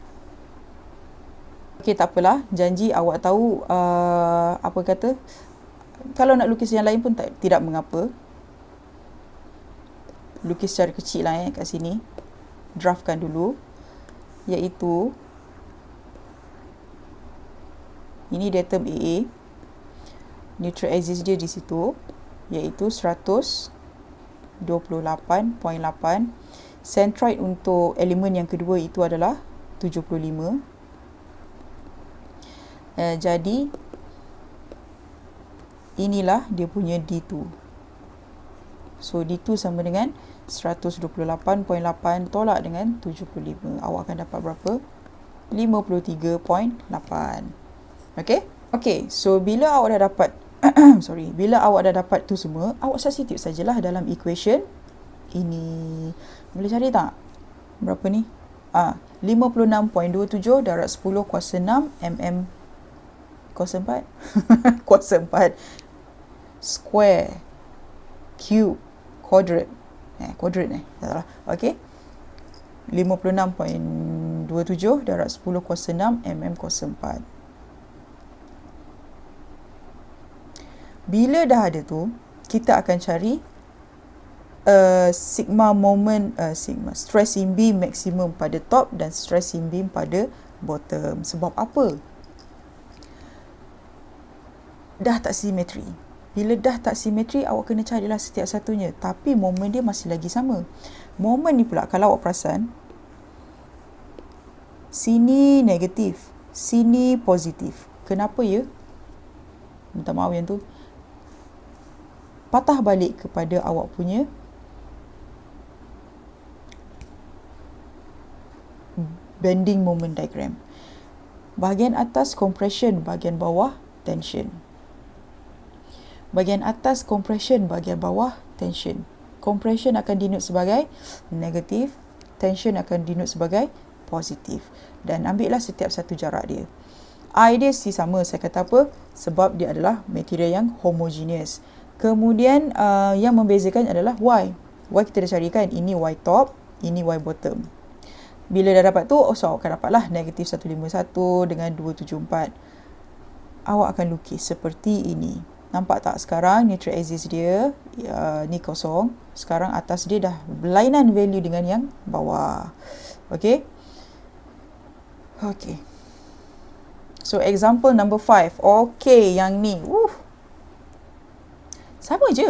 Okay, tak apalah. Janji awak tahu uh, apa kata. Kalau nak lukis yang lain pun tak, tidak mengapa. Lukis secara kecil lah eh kat sini. Draftkan dulu. Iaitu... Ini dia term AA. Neutral axis dia di situ iaitu 128.8. Centroid untuk elemen yang kedua itu adalah 75. Uh, eh, jadi inilah dia punya D2. So D2 sama dengan 128.8 tolak dengan 75. Awak akan dapat berapa? 53.8. Okay? Okay, so bila awak dah dapat, sorry, bila awak dah dapat tu semua, awak substitute sajalah dalam equation ini. Boleh cari tak? Berapa ni? Ah, 56.27 darat 10 kuasa 6 mm kuasa 4? kuasa 4. Square. Cube. quadrat, Eh, quadrat eh. Tak salah. Okay. 56.27 darat 10 kuasa 6 mm kuasa 4. bila dah ada tu kita akan cari uh, sigma moment uh, sigma stress in beam maximum pada top dan stress in beam pada bottom sebab apa dah tak simetri bila dah tak simetri awak kena carilah setiap satunya tapi momen dia masih lagi sama Momen ni pula kalau awak perasan sini negatif sini positif kenapa ya minta maaf yang tu patah balik kepada awak punya hmm, bending moment diagram. Bahagian atas compression, bahagian bawah tension. Bahagian atas compression, bahagian bawah tension. Compression akan denote sebagai negatif, tension akan denote sebagai positif. Dan ambillah setiap satu jarak dia. I dia C sama, saya kata apa? Sebab dia adalah material yang homogeneous. Kemudian uh, yang membezakan adalah Y. Y kita dah carikan. Ini Y top, ini Y bottom. Bila dah dapat tu, oh, so awak akan dapatlah negatif 151 dengan 274. Awak akan lukis seperti ini. Nampak tak sekarang neutral axis dia uh, ni kosong. Sekarang atas dia dah berlainan value dengan yang bawah. Okay. Okay. So example number 5. Okay yang ni. Woo sama je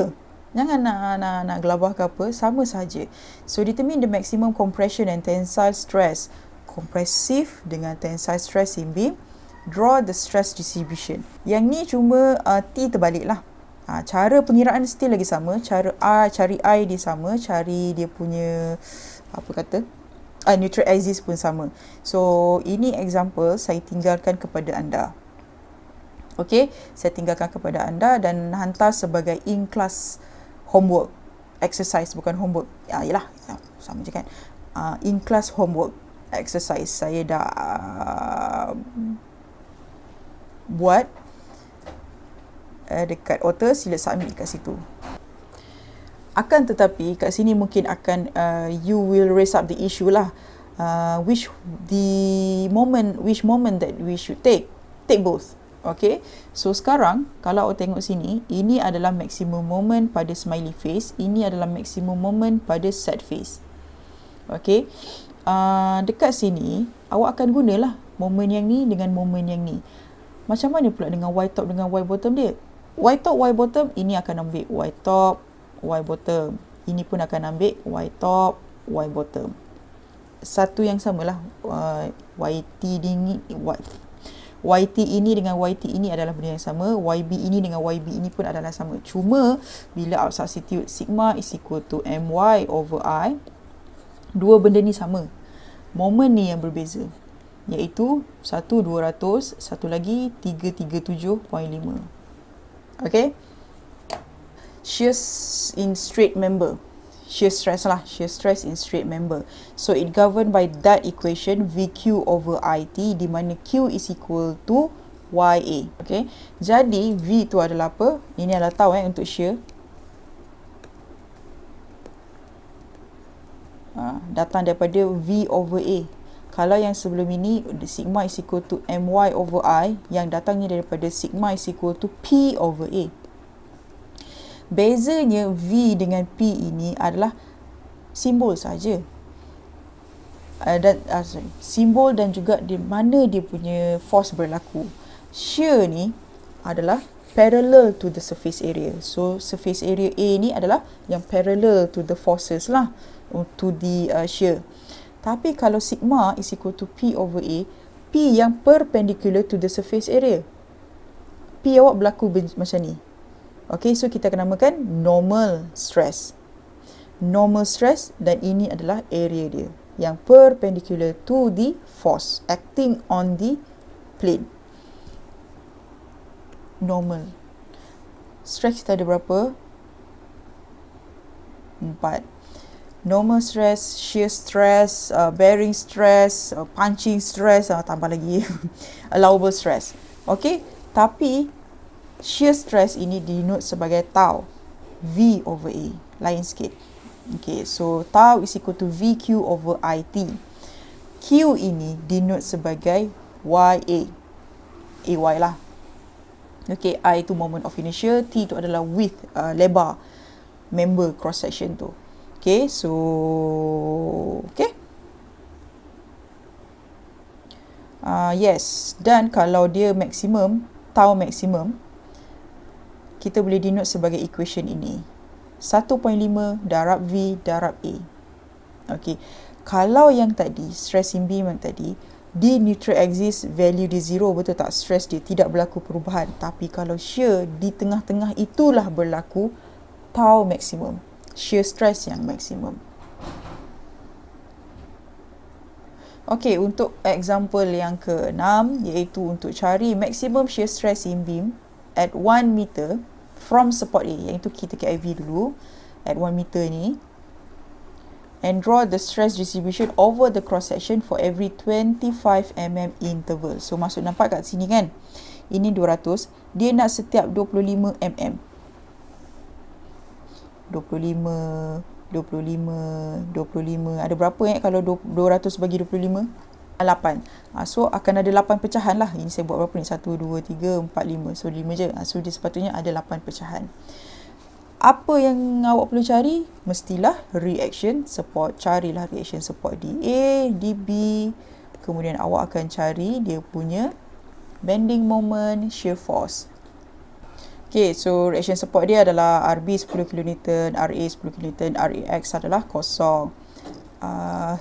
jangan nak nak nak gelabah ke apa sama saja so determine the maximum compression and tensile stress compressive dengan tensile stress in beam draw the stress distribution yang ni cuma uh, T terbalik lah ha, cara pengiraan still lagi sama cara I cari I dia sama cari dia punya apa kata uh, neutral axis pun sama so ini example saya tinggalkan kepada anda Okey, saya tinggalkan kepada anda dan hantar sebagai in class homework exercise bukan homework. Ya, yalah, ya, sama je kan. Uh, ah, in class homework exercise saya dah uh, buat uh, dekat author sila submit kat situ. Akan tetapi kat sini mungkin akan uh, you will raise up the issue lah. Uh, which the moment which moment that we should take take both Okay, so sekarang kalau awak tengok sini, ini adalah maximum moment pada smiley face, ini adalah maximum moment pada sad face. Okay, uh, dekat sini, awak akan gunalah moment yang ni dengan moment yang ni. Macam mana pula dengan Y top dengan Y bottom dia? Y top, Y bottom, ini akan ambil Y top, Y bottom. Ini pun akan ambil Y top, Y bottom. Satu yang samalah, uh, YT dingin, Y... YT ini dengan YT ini adalah benda yang sama YB ini dengan YB ini pun adalah sama cuma bila out substitute sigma is equal to MY over I dua benda ni sama moment ni yang berbeza iaitu 1200 satu lagi 337.5 okay shears in straight member shear stress lah shear stress in straight member so it governed by that equation VQ over IT di mana Q is equal to YA okay jadi V tu adalah apa ini adalah tau eh untuk shear ha, datang daripada V over A kalau yang sebelum ini sigma is equal to MY over I yang datangnya daripada sigma is equal to P over A Bezanya V dengan P ini adalah simbol saja. Uh, dan uh, sorry, simbol dan juga di mana dia punya force berlaku. Shear ni adalah parallel to the surface area. So surface area A ni adalah yang parallel to the forces lah oh, to the uh, shear. Tapi kalau sigma is equal to P over A, P yang perpendicular to the surface area. P awak berlaku macam ni. Okey, so kita akan namakan normal stress. Normal stress dan ini adalah area dia yang perpendicular to the force acting on the plane. Normal. Stress kita ada berapa? Empat. Normal stress, shear stress, uh, bearing stress, uh, punching stress, uh, tambah lagi allowable stress. Okey, tapi Shear stress ini denote sebagai tau. V over A. Lain sikit. Okay, so tau is equal to VQ over IT. Q ini denote sebagai YA. AY lah. Okay, I tu moment of inertia. T tu adalah width, uh, lebar member cross section tu. Okay, so... Okay. Uh, yes, dan kalau dia maksimum, tau maksimum, kita boleh denote sebagai equation ini. 1.5 darab V darab A. Okey. Kalau yang tadi, stress in B yang tadi, D neutral exist, value di zero, betul tak? Stress dia tidak berlaku perubahan. Tapi kalau shear, di tengah-tengah itulah berlaku tau maksimum. Shear stress yang maksimum. Okey, untuk example yang keenam iaitu untuk cari maksimum shear stress in beam at 1 meter from support A yang itu kita KIV dulu at 1 meter ni and draw the stress distribution over the cross section for every 25 mm interval. So maksud nampak kat sini kan? Ini 200, dia nak setiap 25 mm. 25 25 25 ada berapa eh kalau 200 bagi Lapan. Ha, so akan ada lapan pecahan lah. Ini saya buat berapa ni? satu dua tiga empat lima. So 5 je. Ha, so dia sepatutnya ada lapan pecahan. Apa yang awak perlu cari? Mestilah reaction support. Carilah reaction support di A, di B. Kemudian awak akan cari dia punya bending moment, shear force. Okay, so reaction support dia adalah RB 10 kN, RA 10 kN, RAX adalah kosong. Uh,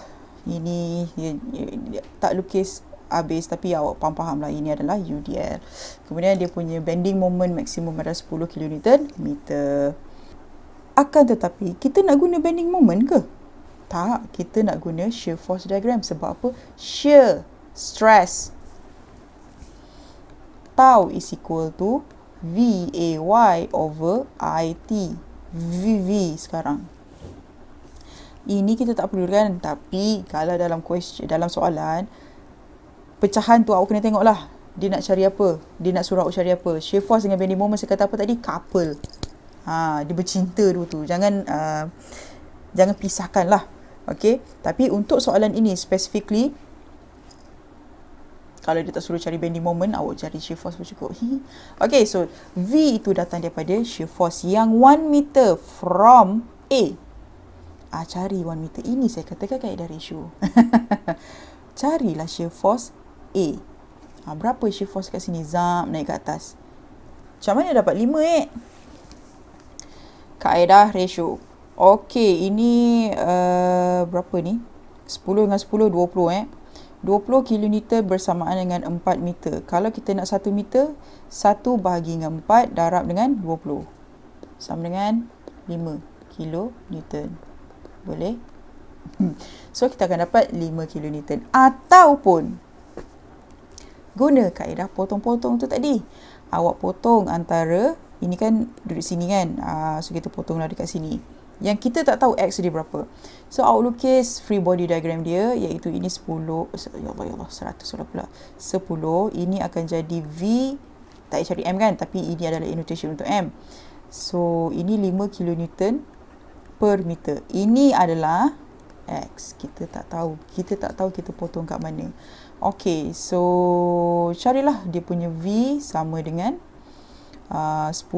ini you, ya, you, ya, you, tak lukis habis tapi awak paham faham lah ini adalah UDL kemudian dia punya bending moment maksimum adalah 10 kN meter akan tetapi kita nak guna bending moment ke? tak kita nak guna shear force diagram sebab apa? shear stress tau is equal to V A Y over I T. V V sekarang ini kita tak perlu kan tapi kalau dalam question dalam soalan pecahan tu awak kena tengoklah dia nak cari apa dia nak surau cari apa Shefaz dengan Benny Moment saya kata apa tadi couple ha, dia bercinta dulu tu jangan uh, jangan pisahkan lah okay? tapi untuk soalan ini specifically kalau dia tak suruh cari Benny Moment awak cari force pun cukup okay, so V itu datang daripada force yang 1 meter from A ah, cari one meter. Ini saya katakan dari ratio. Carilah shear force A. Ha, berapa shear force kat sini? Zap, naik ke atas. Macam mana dapat 5 eh? Kaedah ratio. Okey, ini uh, berapa ni? 10 dengan 10, 20 eh. 20 kN bersamaan dengan 4 meter. Kalau kita nak 1 meter, 1 bahagi dengan 4 darab dengan 20. Sama dengan 5 kN. Boleh. Hmm. So kita akan dapat 5 kN ataupun guna kaedah potong-potong tu tadi. Awak potong antara ini kan duduk sini kan. Uh, so kita potonglah dekat sini. Yang kita tak tahu X dia berapa. So awak lukis free body diagram dia iaitu ini 10. Ya Allah ya Allah 100 sudah pula. 10 ini akan jadi V tak cari M kan tapi ini adalah notation untuk M. So ini 5 kN per meter. Ini adalah X. Kita tak tahu. Kita tak tahu kita potong kat mana. Okay. So, carilah dia punya V sama dengan uh, 10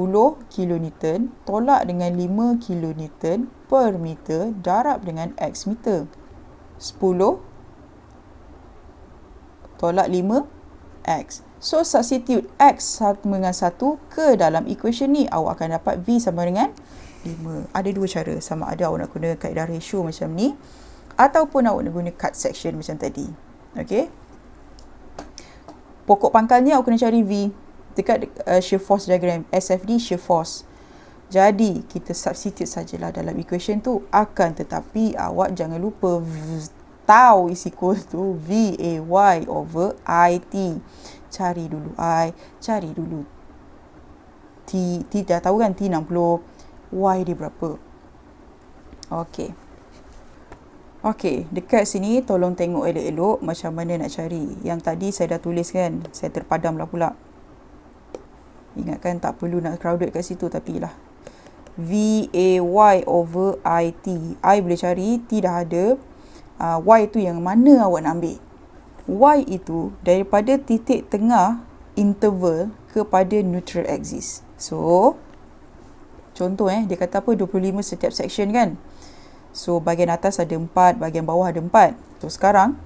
kN tolak dengan 5 kN per meter darab dengan X meter. 10 tolak 5 X. So, substitute X sama dengan 1 ke dalam equation ni. Awak akan dapat V sama dengan 5. Ada dua cara. Sama ada awak nak guna kaedah ratio macam ni ataupun awak nak guna cut section macam tadi. Okey. Pokok pangkalnya awak kena cari V dekat uh, shear force diagram SFD shear force. Jadi kita substitute sajalah dalam equation tu akan tetapi awak jangan lupa v, tau is equal to y over i t. Cari dulu I, cari dulu T, T dah tahu kan T 60 Y dia berapa Okey Okey, dekat sini tolong tengok elok-elok macam mana nak cari. Yang tadi saya dah tulis kan, saya terpadamlah pula. Ingat kan tak perlu nak crowded kat situ tapi lah. V A Y over I T. I boleh cari, T dah ada. Uh, y tu yang mana awak nak ambil? Y itu daripada titik tengah interval kepada neutral axis. So, contoh eh dia kata apa 25 setiap section kan so bahagian atas ada 4 bahagian bawah ada 4 so sekarang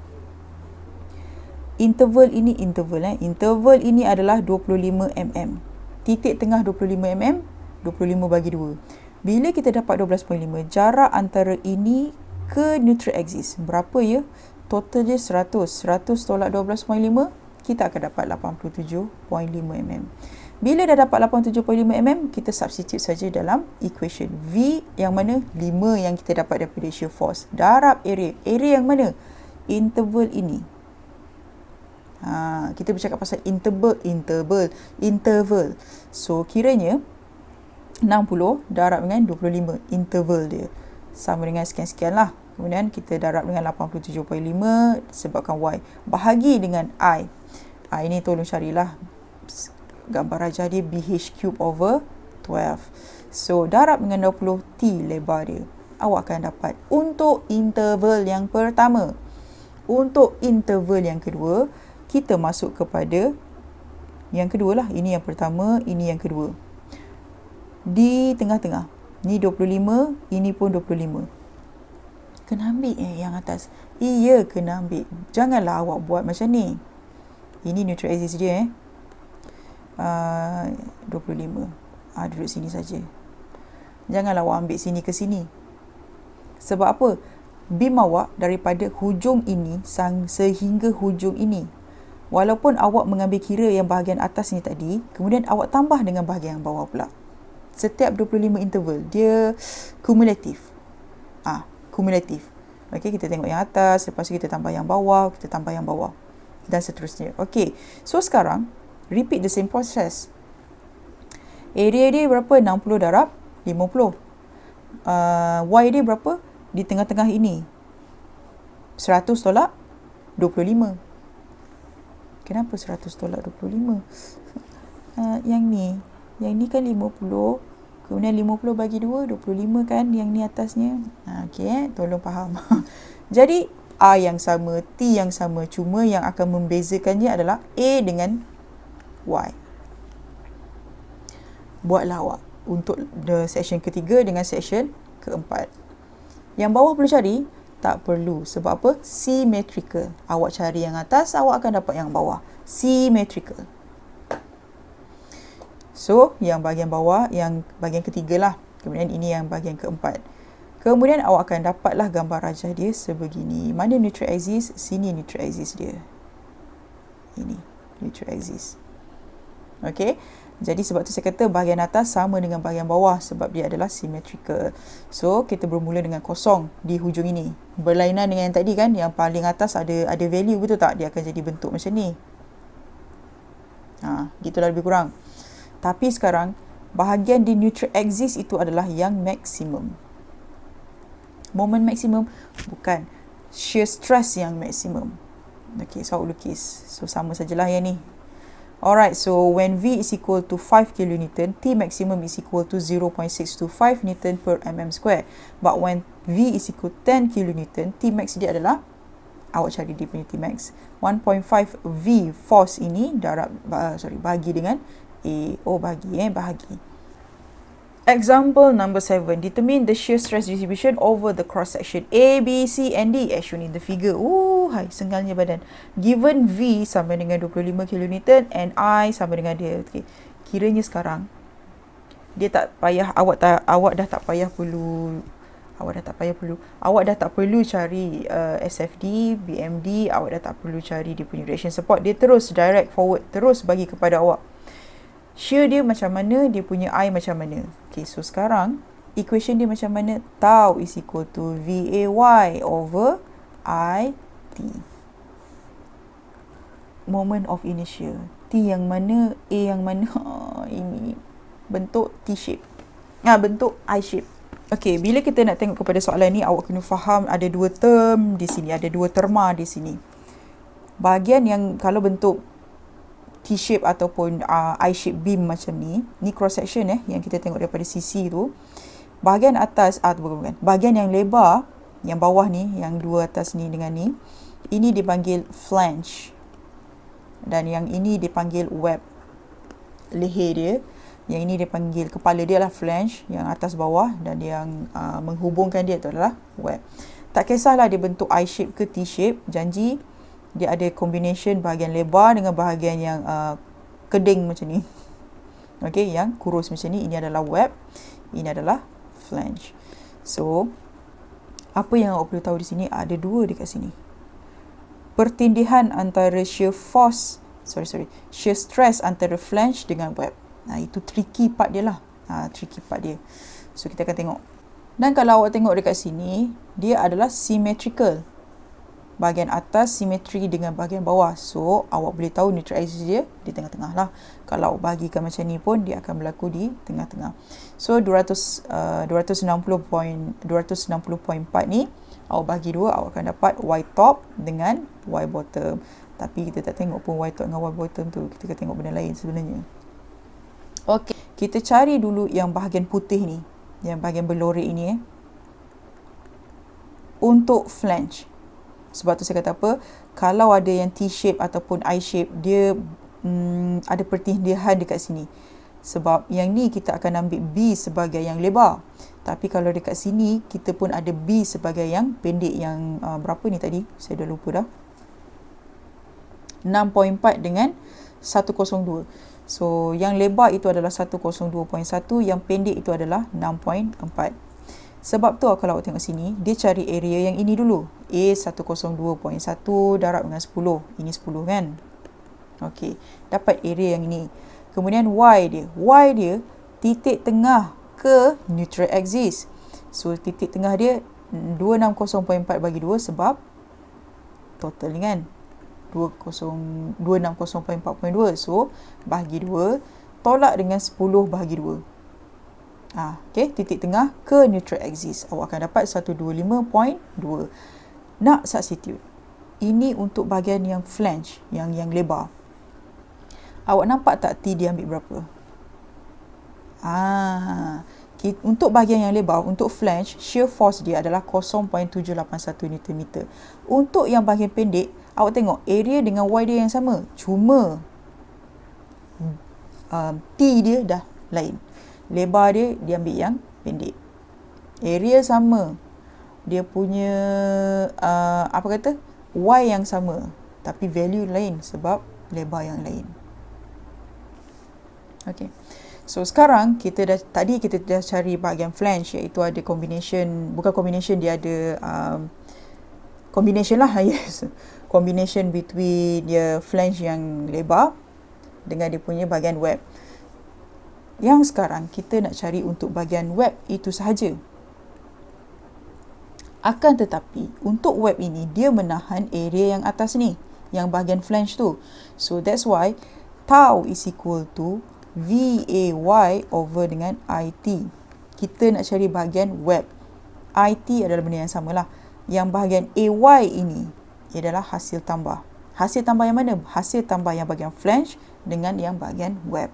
interval ini interval eh interval ini adalah 25 mm titik tengah 25 mm 25 bagi 2 bila kita dapat 12.5 jarak antara ini ke neutral axis berapa ya total dia 100 100 tolak 12.5 kita akan dapat 87.5 mm. Bila dah dapat 87.5mm, kita substitute saja dalam equation V yang mana 5 yang kita dapat daripada shear force. Darab area. Area yang mana? Interval ini. Ha, kita bercakap pasal interval, interval, interval. So, kiranya 60 darab dengan 25 interval dia. Sama dengan sekian-sekian lah. Kemudian kita darab dengan 87.5 sebabkan Y. Bahagi dengan I. I ini tolong carilah gambar rajah dia BH cube over 12. So, darab dengan 20 T lebar dia. Awak akan dapat untuk interval yang pertama. Untuk interval yang kedua, kita masuk kepada yang kedua lah. Ini yang pertama, ini yang kedua. Di tengah-tengah. Ni 25, ini pun 25. Kena ambil eh yang atas. Iya, kena ambil. Janganlah awak buat macam ni. Ini neutral axis dia eh. Ah, uh, 25 Ah duduk sini saja janganlah awak ambil sini ke sini sebab apa bim awak daripada hujung ini sang sehingga hujung ini walaupun awak mengambil kira yang bahagian atas ni tadi kemudian awak tambah dengan bahagian yang bawah pula setiap 25 interval dia kumulatif ah ha, kumulatif Okay, kita tengok yang atas lepas tu kita tambah yang bawah kita tambah yang bawah dan seterusnya okey so sekarang repeat the same process area dia berapa 60 darab 50 uh, y dia berapa di tengah-tengah ini 100 tolak 25 kenapa 100 tolak 25 uh, yang ni yang ni kan 50 kemudian 50 bagi 2 25 kan yang ni atasnya uh, ah, ok eh? tolong faham jadi A yang sama, T yang sama. Cuma yang akan membezakannya adalah A dengan why buatlah awak untuk the session ketiga dengan session keempat yang bawah perlu cari tak perlu sebab apa symmetrical awak cari yang atas awak akan dapat yang bawah symmetrical so yang bahagian bawah yang bahagian ketiga lah kemudian ini yang bahagian keempat kemudian awak akan dapatlah gambar rajah dia sebegini mana neutral axis sini neutral axis dia ini neutral axis Okay. Jadi sebab tu saya kata bahagian atas sama dengan bahagian bawah sebab dia adalah symmetrical. So kita bermula dengan kosong di hujung ini. Berlainan dengan yang tadi kan yang paling atas ada ada value betul tak? Dia akan jadi bentuk macam ni. Ha, gitulah lebih kurang. Tapi sekarang bahagian di neutral axis itu adalah yang maksimum. Moment maksimum bukan shear stress yang maksimum. Okay, so I'll lukis. So sama sajalah yang ni. Alright, so when V is equal to 5 kN, T maximum is equal to 0.625 Newton per mm square. But when V is equal to 10 kN, T max dia adalah, awak cari dia punya T max, 1.5 V force ini darab, uh, sorry, bagi dengan A, oh bagi eh, bahagi. Example number 7. Determine the shear stress distribution over the cross-section A, B, C and D as shown in the figure. Ooh, hai, sengalnya badan. Given V sama dengan 25 kN and I sama dengan dia. Okay. Kiranya sekarang, dia tak payah, awak tak, awak dah tak payah perlu, awak dah tak payah perlu, awak dah tak perlu cari uh, SFD, BMD, awak dah tak perlu cari dia punya reaction support. Dia terus direct forward, terus bagi kepada awak shear dia macam mana, dia punya I macam mana. Okay, so sekarang equation dia macam mana? Tau is equal to VAY over IT. Moment of inertia. T yang mana, A yang mana. Ha, ini bentuk T shape. Nah, bentuk I shape. Okay, bila kita nak tengok kepada soalan ni, awak kena faham ada dua term di sini, ada dua terma di sini. Bahagian yang kalau bentuk T-shape ataupun uh, I-shape beam macam ni. Ni cross section eh yang kita tengok daripada sisi tu. Bahagian atas atau ah, uh, bukan bahagian yang lebar yang bawah ni yang dua atas ni dengan ni ini dipanggil flange dan yang ini dipanggil web leher dia yang ini dipanggil kepala dia lah flange yang atas bawah dan yang uh, menghubungkan dia tu adalah web tak kisahlah dia bentuk I shape ke T shape janji dia ada combination bahagian lebar dengan bahagian yang uh, keding macam ni okey yang kurus macam ni ini adalah web ini adalah flange so apa yang awak perlu tahu di sini ada dua dekat sini pertindihan antara shear force sorry sorry shear stress antara flange dengan web nah itu tricky part dia lah ha, tricky part dia so kita akan tengok dan kalau awak tengok dekat sini dia adalah symmetrical bahagian atas simetri dengan bahagian bawah. So, awak boleh tahu neutral axis dia di tengah-tengah lah. Kalau bagikan macam ni pun, dia akan berlaku di tengah-tengah. So, 260.4 uh, 260 ni, awak bagi dua, awak akan dapat Y top dengan Y bottom. Tapi kita tak tengok pun Y top dengan Y bottom tu. Kita akan tengok benda lain sebenarnya. Okay, kita cari dulu yang bahagian putih ni. Yang bahagian berlore ini eh. Untuk flange sebab tu saya kata apa kalau ada yang T-shape ataupun I-shape dia hmm, ada pertindihan dekat sini sebab yang ni kita akan ambil B sebagai yang lebar tapi kalau dekat sini kita pun ada B sebagai yang pendek yang uh, berapa ni tadi saya dah lupa dah 6.4 dengan 102 so yang lebar itu adalah 102.1 yang pendek itu adalah 6.4 sebab tu kalau awak tengok sini, dia cari area yang ini dulu. A102.1 darab dengan 10. Ini 10 kan? Okey, dapat area yang ini. Kemudian Y dia. Y dia titik tengah ke neutral axis. So, titik tengah dia 260.4 bagi 2 sebab total kan? 260.4.2. So, bahagi 2 tolak dengan 10 bahagi 2 ha, ah, okay, titik tengah ke neutral axis awak akan dapat 125.2 nak substitute ini untuk bahagian yang flange yang yang lebar awak nampak tak T dia ambil berapa Ah, kita, untuk bahagian yang lebar untuk flange shear force dia adalah 0.781 Nm untuk yang bahagian pendek awak tengok area dengan Y dia yang sama cuma um, T dia dah lain lebar dia dia ambil yang pendek area sama dia punya uh, apa kata y yang sama tapi value lain sebab lebar yang lain okey so sekarang kita dah tadi kita dah cari bahagian flange iaitu ada combination bukan combination dia ada um, combination lah yes combination between dia flange yang lebar dengan dia punya bahagian web yang sekarang kita nak cari untuk bahagian web itu sahaja. Akan tetapi, untuk web ini, dia menahan area yang atas ni, yang bahagian flange tu. So, that's why tau is equal to VAY over dengan IT. Kita nak cari bahagian web. IT adalah benda yang samalah. Yang bahagian AY ini, adalah hasil tambah. Hasil tambah yang mana? Hasil tambah yang bahagian flange dengan yang bahagian web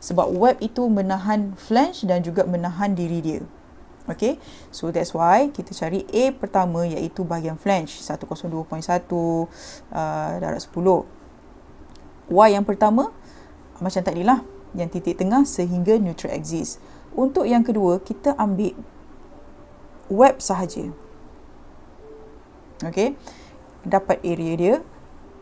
sebab web itu menahan flange dan juga menahan diri dia. Okay, so that's why kita cari A pertama iaitu bahagian flange 102.1 uh, darat 10. Y yang pertama macam tadi lah yang titik tengah sehingga neutral axis. Untuk yang kedua kita ambil web sahaja. Okay, dapat area dia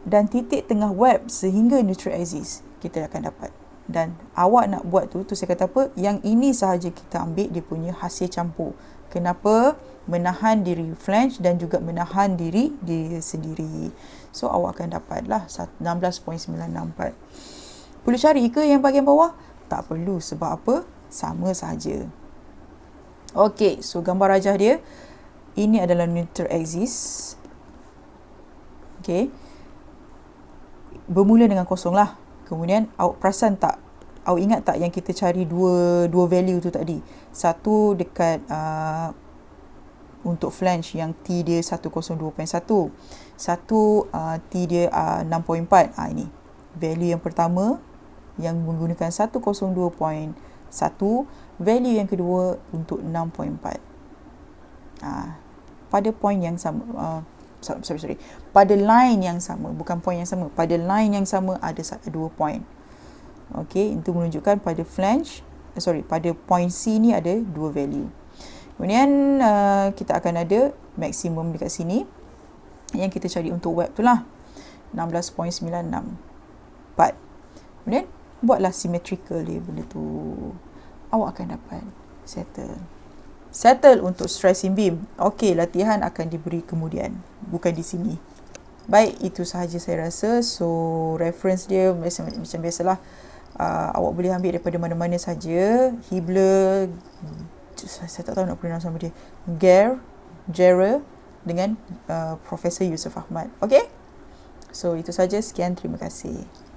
dan titik tengah web sehingga neutral axis kita akan dapat dan awak nak buat tu tu saya kata apa yang ini sahaja kita ambil dia punya hasil campur kenapa menahan diri flange dan juga menahan diri dia sendiri so awak akan dapatlah 16.964 Perlu cari ke yang bahagian bawah tak perlu sebab apa sama sahaja Okey, so gambar rajah dia ini adalah neutral axis Okey. bermula dengan kosong lah Kemudian awak perasan tak awak ingat tak yang kita cari dua dua value tu tadi? Satu dekat uh, untuk flange yang T dia 102.1. Satu uh, T dia uh, 6.4. uh, ah, ini. Value yang pertama yang menggunakan 102.1, value yang kedua untuk 6.4. Ah uh, pada point yang sama uh, sorry sorry pada line yang sama bukan point yang sama pada line yang sama ada dua point okey itu menunjukkan pada flange eh, sorry pada point C ni ada dua value kemudian uh, kita akan ada maksimum dekat sini yang kita cari untuk web tu lah 16.96 kemudian buatlah symmetrical dia benda tu awak akan dapat settle Settle untuk stressing beam. Okey, latihan akan diberi kemudian. Bukan di sini. Baik, itu sahaja saya rasa. So, reference dia macam, macam biasalah. Uh, awak boleh ambil daripada mana-mana saja. Hibler. Hmm, saya, saya tak tahu nak pronounce nama dia. Ger. Jera. Dengan uh, Profesor Yusuf Ahmad. Okey? So, itu sahaja. Sekian. Terima kasih.